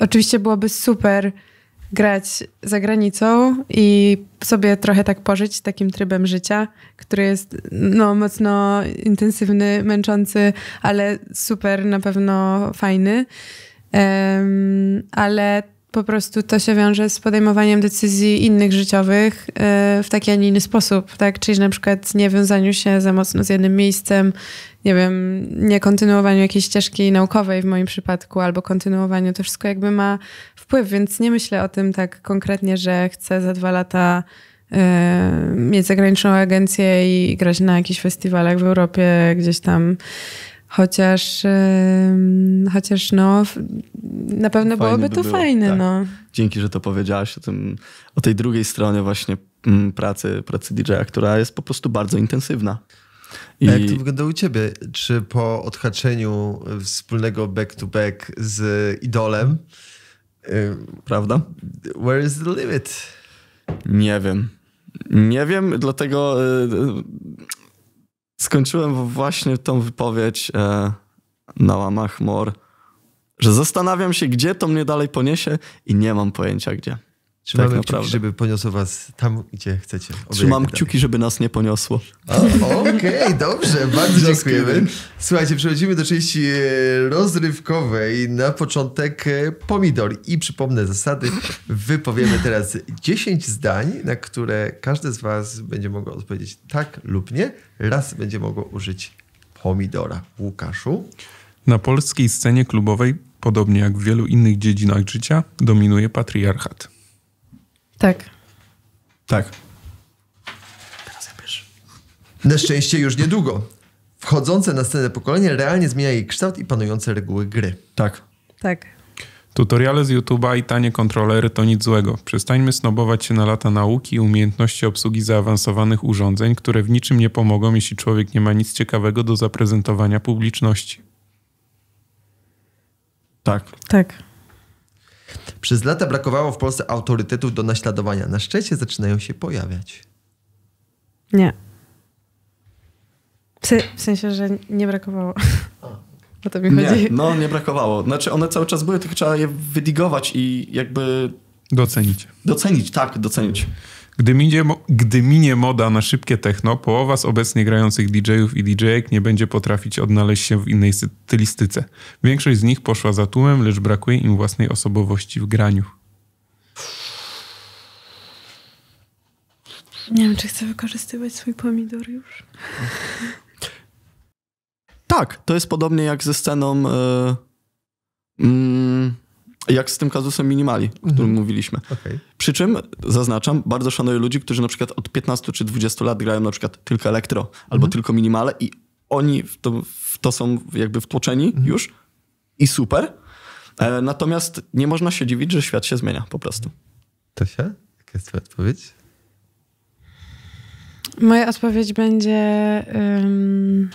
oczywiście byłoby super grać za granicą i sobie trochę tak pożyć takim trybem życia, który jest no, mocno intensywny, męczący, ale super, na pewno fajny. Um, ale po prostu to się wiąże z podejmowaniem decyzji innych życiowych e, w taki, a nie inny sposób, tak? Czyli na przykład nie wiązaniu się za mocno z jednym miejscem, nie wiem, nie kontynuowaniu jakiejś ścieżki naukowej w moim przypadku, albo kontynuowaniu, to wszystko jakby ma wpływ, więc nie myślę o tym tak konkretnie, że chcę za dwa lata e, mieć zagraniczną agencję i grać na jakichś festiwalach w Europie, gdzieś tam Chociaż, yy, chociaż no, na pewno fajne byłoby by to było. fajne. Tak. No. Dzięki, że to powiedziałaś o, tym, o tej drugiej stronie właśnie mm, pracy, pracy DJ-a, która jest po prostu bardzo intensywna. I... A jak to wygląda u ciebie? Czy po odhaczeniu wspólnego back-to-back -back z idolem, yy, prawda? Where is the limit? Nie wiem. Nie wiem, dlatego e, skończyłem właśnie tą wypowiedź e, na łamach mor, że zastanawiam się, gdzie to mnie dalej poniesie i nie mam pojęcia gdzie. Trzymamy tak, kciuki, żeby poniosło was tam, gdzie chcecie. Trzymam kciuki, tak. żeby nas nie poniosło. Okej, okay, dobrze, bardzo dziękujemy. Słuchajcie, przechodzimy do części e, rozrywkowej. Na początek e, pomidor. I przypomnę zasady. Wypowiemy teraz 10 zdań, na które każdy z was będzie mogło odpowiedzieć tak lub nie. Raz będzie mogło użyć pomidora. Łukaszu? Na polskiej scenie klubowej, podobnie jak w wielu innych dziedzinach życia, dominuje patriarchat. Tak. Tak. Teraz ja Na szczęście już niedługo. Wchodzące na scenę pokolenie realnie zmienia jej kształt i panujące reguły gry. Tak. Tak. Tutoriale z YouTube'a i tanie kontrolery to nic złego. Przestańmy snobować się na lata nauki i umiejętności obsługi zaawansowanych urządzeń, które w niczym nie pomogą, jeśli człowiek nie ma nic ciekawego do zaprezentowania publiczności. Tak. Tak. Przez lata brakowało w Polsce autorytetów do naśladowania. Na szczęście zaczynają się pojawiać. Nie. W sensie, że nie brakowało. O to mi chodzi. Nie, no nie brakowało. Znaczy one cały czas były, tylko trzeba je wydigować i jakby... Docenić. Docenić, tak, docenić. Gdy minie, gdy minie moda na szybkie techno, połowa z obecnie grających DJ-ów i DJ-ek nie będzie potrafić odnaleźć się w innej stylistyce. Większość z nich poszła za tłumem, lecz brakuje im własnej osobowości w graniu. Nie wiem, czy chcę wykorzystywać swój pomidor już. Tak, to jest podobnie jak ze sceną. Yy, mm, jak z tym kazusem minimali, o którym mhm. mówiliśmy. Okay. Przy czym, zaznaczam, bardzo szanuję ludzi, którzy na przykład od 15 czy 20 lat grają na przykład tylko elektro albo mhm. tylko minimale i oni w to, w to są jakby wtłoczeni mhm. już i super. E, natomiast nie można się dziwić, że świat się zmienia po prostu. To się? Jaka jest twoja odpowiedź? Moja odpowiedź będzie... Um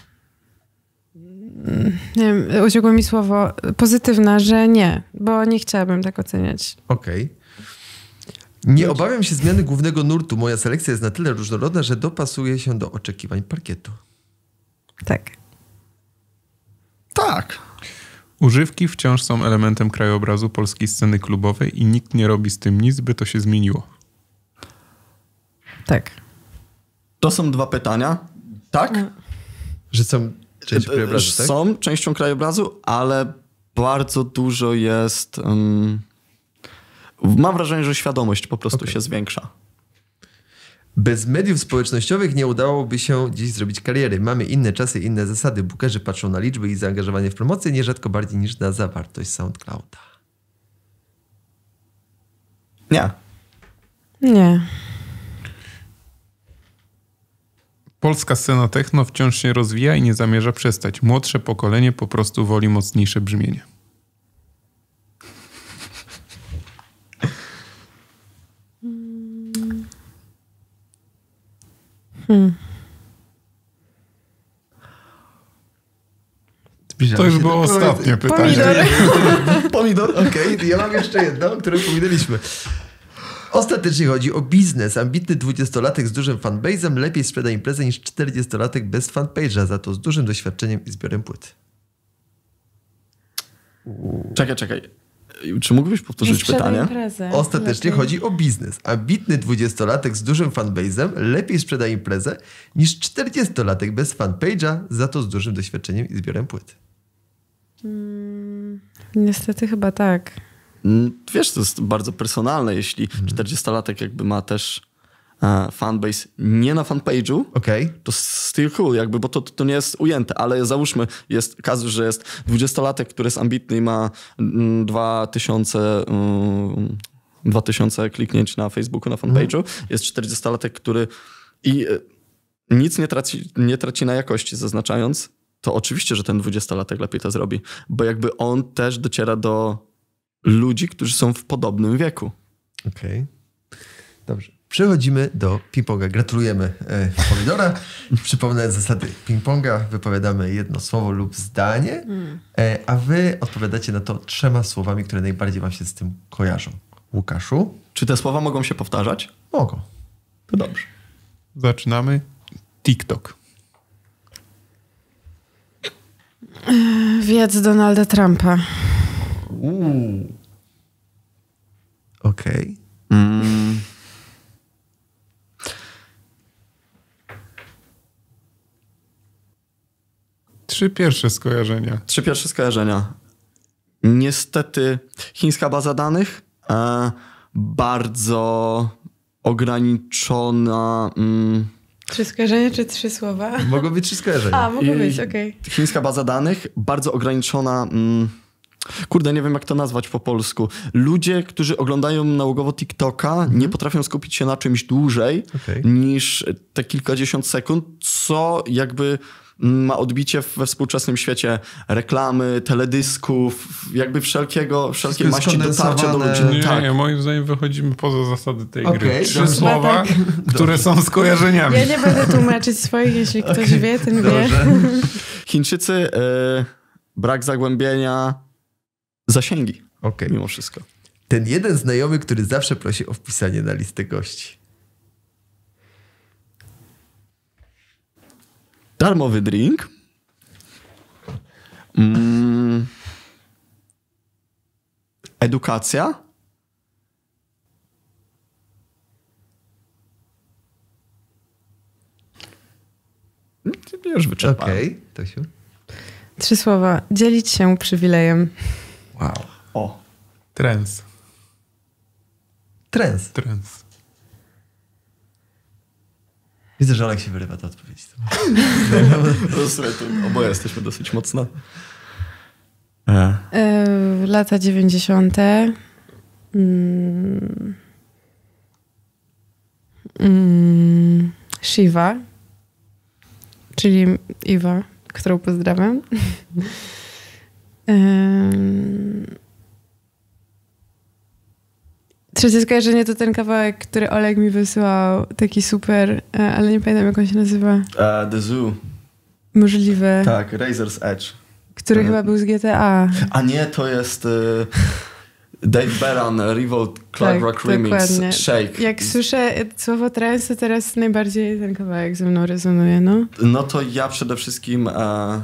nie wiem, uciekło mi słowo pozytywna, że nie, bo nie chciałabym tak oceniać. Okej. Okay. Nie obawiam się zmiany głównego nurtu. Moja selekcja jest na tyle różnorodna, że dopasuje się do oczekiwań parkietu. Tak. Tak. Używki wciąż są elementem krajobrazu polskiej sceny klubowej i nikt nie robi z tym nic, by to się zmieniło. Tak. To są dwa pytania. Tak? No. Że są Część e, e, krajobrazu, tak? Są częścią krajobrazu, ale bardzo dużo jest... Um, mam wrażenie, że świadomość po prostu okay. się zwiększa. Bez mediów społecznościowych nie udałoby się dziś zrobić kariery. Mamy inne czasy, inne zasady. Bukerzy patrzą na liczby i zaangażowanie w promocję nierzadko bardziej niż na zawartość SoundClouda. Nie. Nie. Polska scena techno wciąż się rozwija i nie zamierza przestać. Młodsze pokolenie po prostu woli mocniejsze brzmienie. Hmm. To już było ostatnie pytanie. Pomidor, pomidor okej. Okay. Ja mam jeszcze jedno, które pominęliśmy. Ostatecznie chodzi o biznes. Ambitny 20-latek z dużym fanbazem lepiej sprzeda imprezę niż 40-latek bez fanpage'a, za to z dużym doświadczeniem i zbiorem płyt. Uuu. Czekaj, czekaj. Czy mógłbyś powtórzyć pytanie? Imprezę. Ostatecznie lepiej. chodzi o biznes. Ambitny 20-latek z dużym fanbazem lepiej sprzeda imprezę niż 40-latek bez fanpage'a, za to z dużym doświadczeniem i zbiorem płyt. Hmm, niestety chyba tak. Wiesz, to jest bardzo personalne, jeśli mhm. 40-latek jakby ma też e, fanbase nie na fanpage'u, okay. to still cool, jakby, bo to, to nie jest ujęte, ale załóżmy, jest kazus, że jest 20-latek, który jest ambitny i ma 2000, 2000 mm, kliknięć na Facebooku, na mhm. fanpage'u, jest 40-latek, który i e, nic nie traci, nie traci na jakości, zaznaczając, to oczywiście, że ten 20-latek lepiej to zrobi, bo jakby on też dociera do ludzi, którzy są w podobnym wieku. Okej. Okay. Dobrze. Przechodzimy do ping-ponga. Gratulujemy e, Pomidora. Przypomnę zasady ping-ponga. Wypowiadamy jedno słowo lub zdanie, hmm. e, a wy odpowiadacie na to trzema słowami, które najbardziej wam się z tym kojarzą. Łukaszu? Czy te słowa mogą się powtarzać? Mogą. To dobrze. Zaczynamy. TikTok. Wiedz Donalda Trumpa. Uuu. Okej. Okay. Mm. Trzy pierwsze skojarzenia. Trzy pierwsze skojarzenia. Niestety chińska baza danych e, bardzo ograniczona. Mm, Trzy skojarzenia czy trzy słowa? Mogą być trzy skojarzenia. A, mogą być, okej. Okay. Chińska baza danych, bardzo ograniczona mm, Kurde, nie wiem jak to nazwać po polsku. Ludzie, którzy oglądają nałogowo TikToka, mhm. nie potrafią skupić się na czymś dłużej okay. niż te kilkadziesiąt sekund, co jakby mm, ma odbicie we współczesnym świecie reklamy, teledysków, jakby wszelkiego, wszelkiej maści dotarcia do ludzi. Nie, tak. nie, moim zdaniem wychodzimy poza zasady tej okay, gry. Trzy dobrze. słowa, no tak. które są skojarzeniami. Ja nie będę tłumaczyć swoich, jeśli okay. ktoś wie, ten dobrze. wie. Chińczycy, e, brak zagłębienia, zasięgi. Okay. Mimo wszystko. Ten jeden znajomy, który zawsze prosi o wpisanie na listę gości. Darmowy drink. Mm. Edukacja. Już mm, wyczerpałem. Okej, okay, Trzy słowa. Dzielić się przywilejem. Wow. O. Trens. Trens. Trens. Widzę, że Olek się wyrywa ta odpowiedź. Oboje jesteśmy dosyć mocno. E. e lata 90. Mm. Mm. Shiva, czyli Iwa, którą pozdrawiam. Trzecie skojarzenie to ten kawałek, który Oleg mi wysłał, taki super, e, ale nie pamiętam jak on się nazywa. Uh, the Zoo. Możliwe. Tak, Razor's Edge. Który uh, chyba był z GTA. A nie, to jest... E, Dave Baran, Revolt, Clark tak, Rock Remix, Shake. Jak słyszę słowo trance, to teraz najbardziej ten kawałek ze mną rezonuje, no. No to ja przede wszystkim... Uh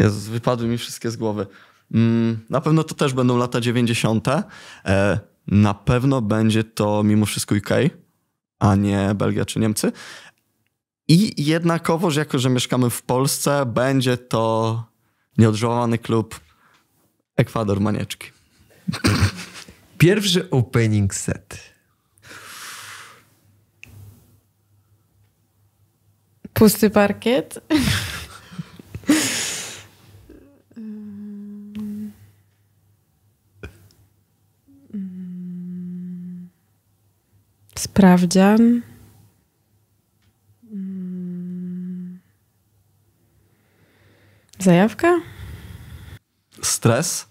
Jezus, wypadły mi wszystkie z głowy. Mm, na pewno to też będą lata 90. E, na pewno będzie to mimo wszystko UK, a nie Belgia czy Niemcy. I jednakowoż, jako że mieszkamy w Polsce, będzie to nieodżałowany klub Ekwador Manieczki. Pierwszy opening set. Pusty parkiet. sprawdzian. Mm. Zajawka? Stres,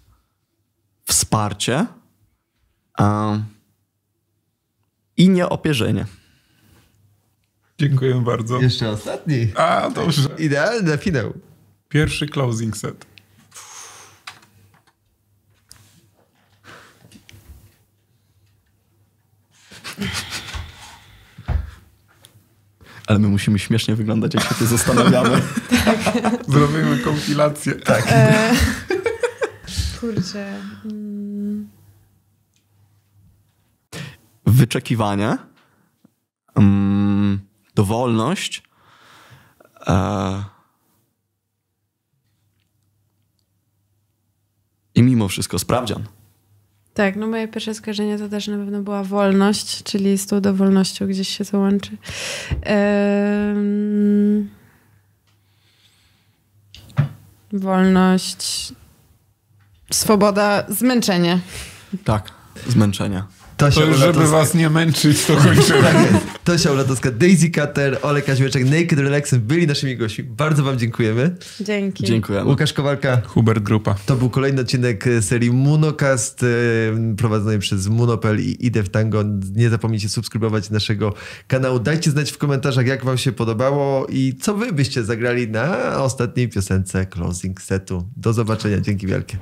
wsparcie i nieopierzenie. Dziękuję bardzo. Jeszcze ostatni. A, dobrze. Idealny finał. Pierwszy closing set. ale my musimy śmiesznie wyglądać, jak się tu zastanawiamy. tak. Zrobimy kompilację. Tak. E... Kurczę. Mm. Wyczekiwanie, mm, dowolność, e... i mimo wszystko sprawdzian. Tak, no moje pierwsze skojarzenie to też na pewno była wolność, czyli z tą dowolnością gdzieś się to łączy. Um, wolność, swoboda, zmęczenie. Tak, zmęczenie to już, żeby was nie męczyć, to kończymy. Tak to się Tosia Daisy Cutter, Olek Kaźmieczek, Naked Relaxem byli naszymi gośćmi. Bardzo wam dziękujemy. Dzięki. Dziękujemy. Łukasz Kowalka. Hubert Grupa. To był kolejny odcinek serii Monocast e, prowadzonej przez Monopel i Idę w Tango. Nie zapomnijcie subskrybować naszego kanału. Dajcie znać w komentarzach, jak wam się podobało i co wy byście zagrali na ostatniej piosence Closing Setu. Do zobaczenia. Dzięki wielkie.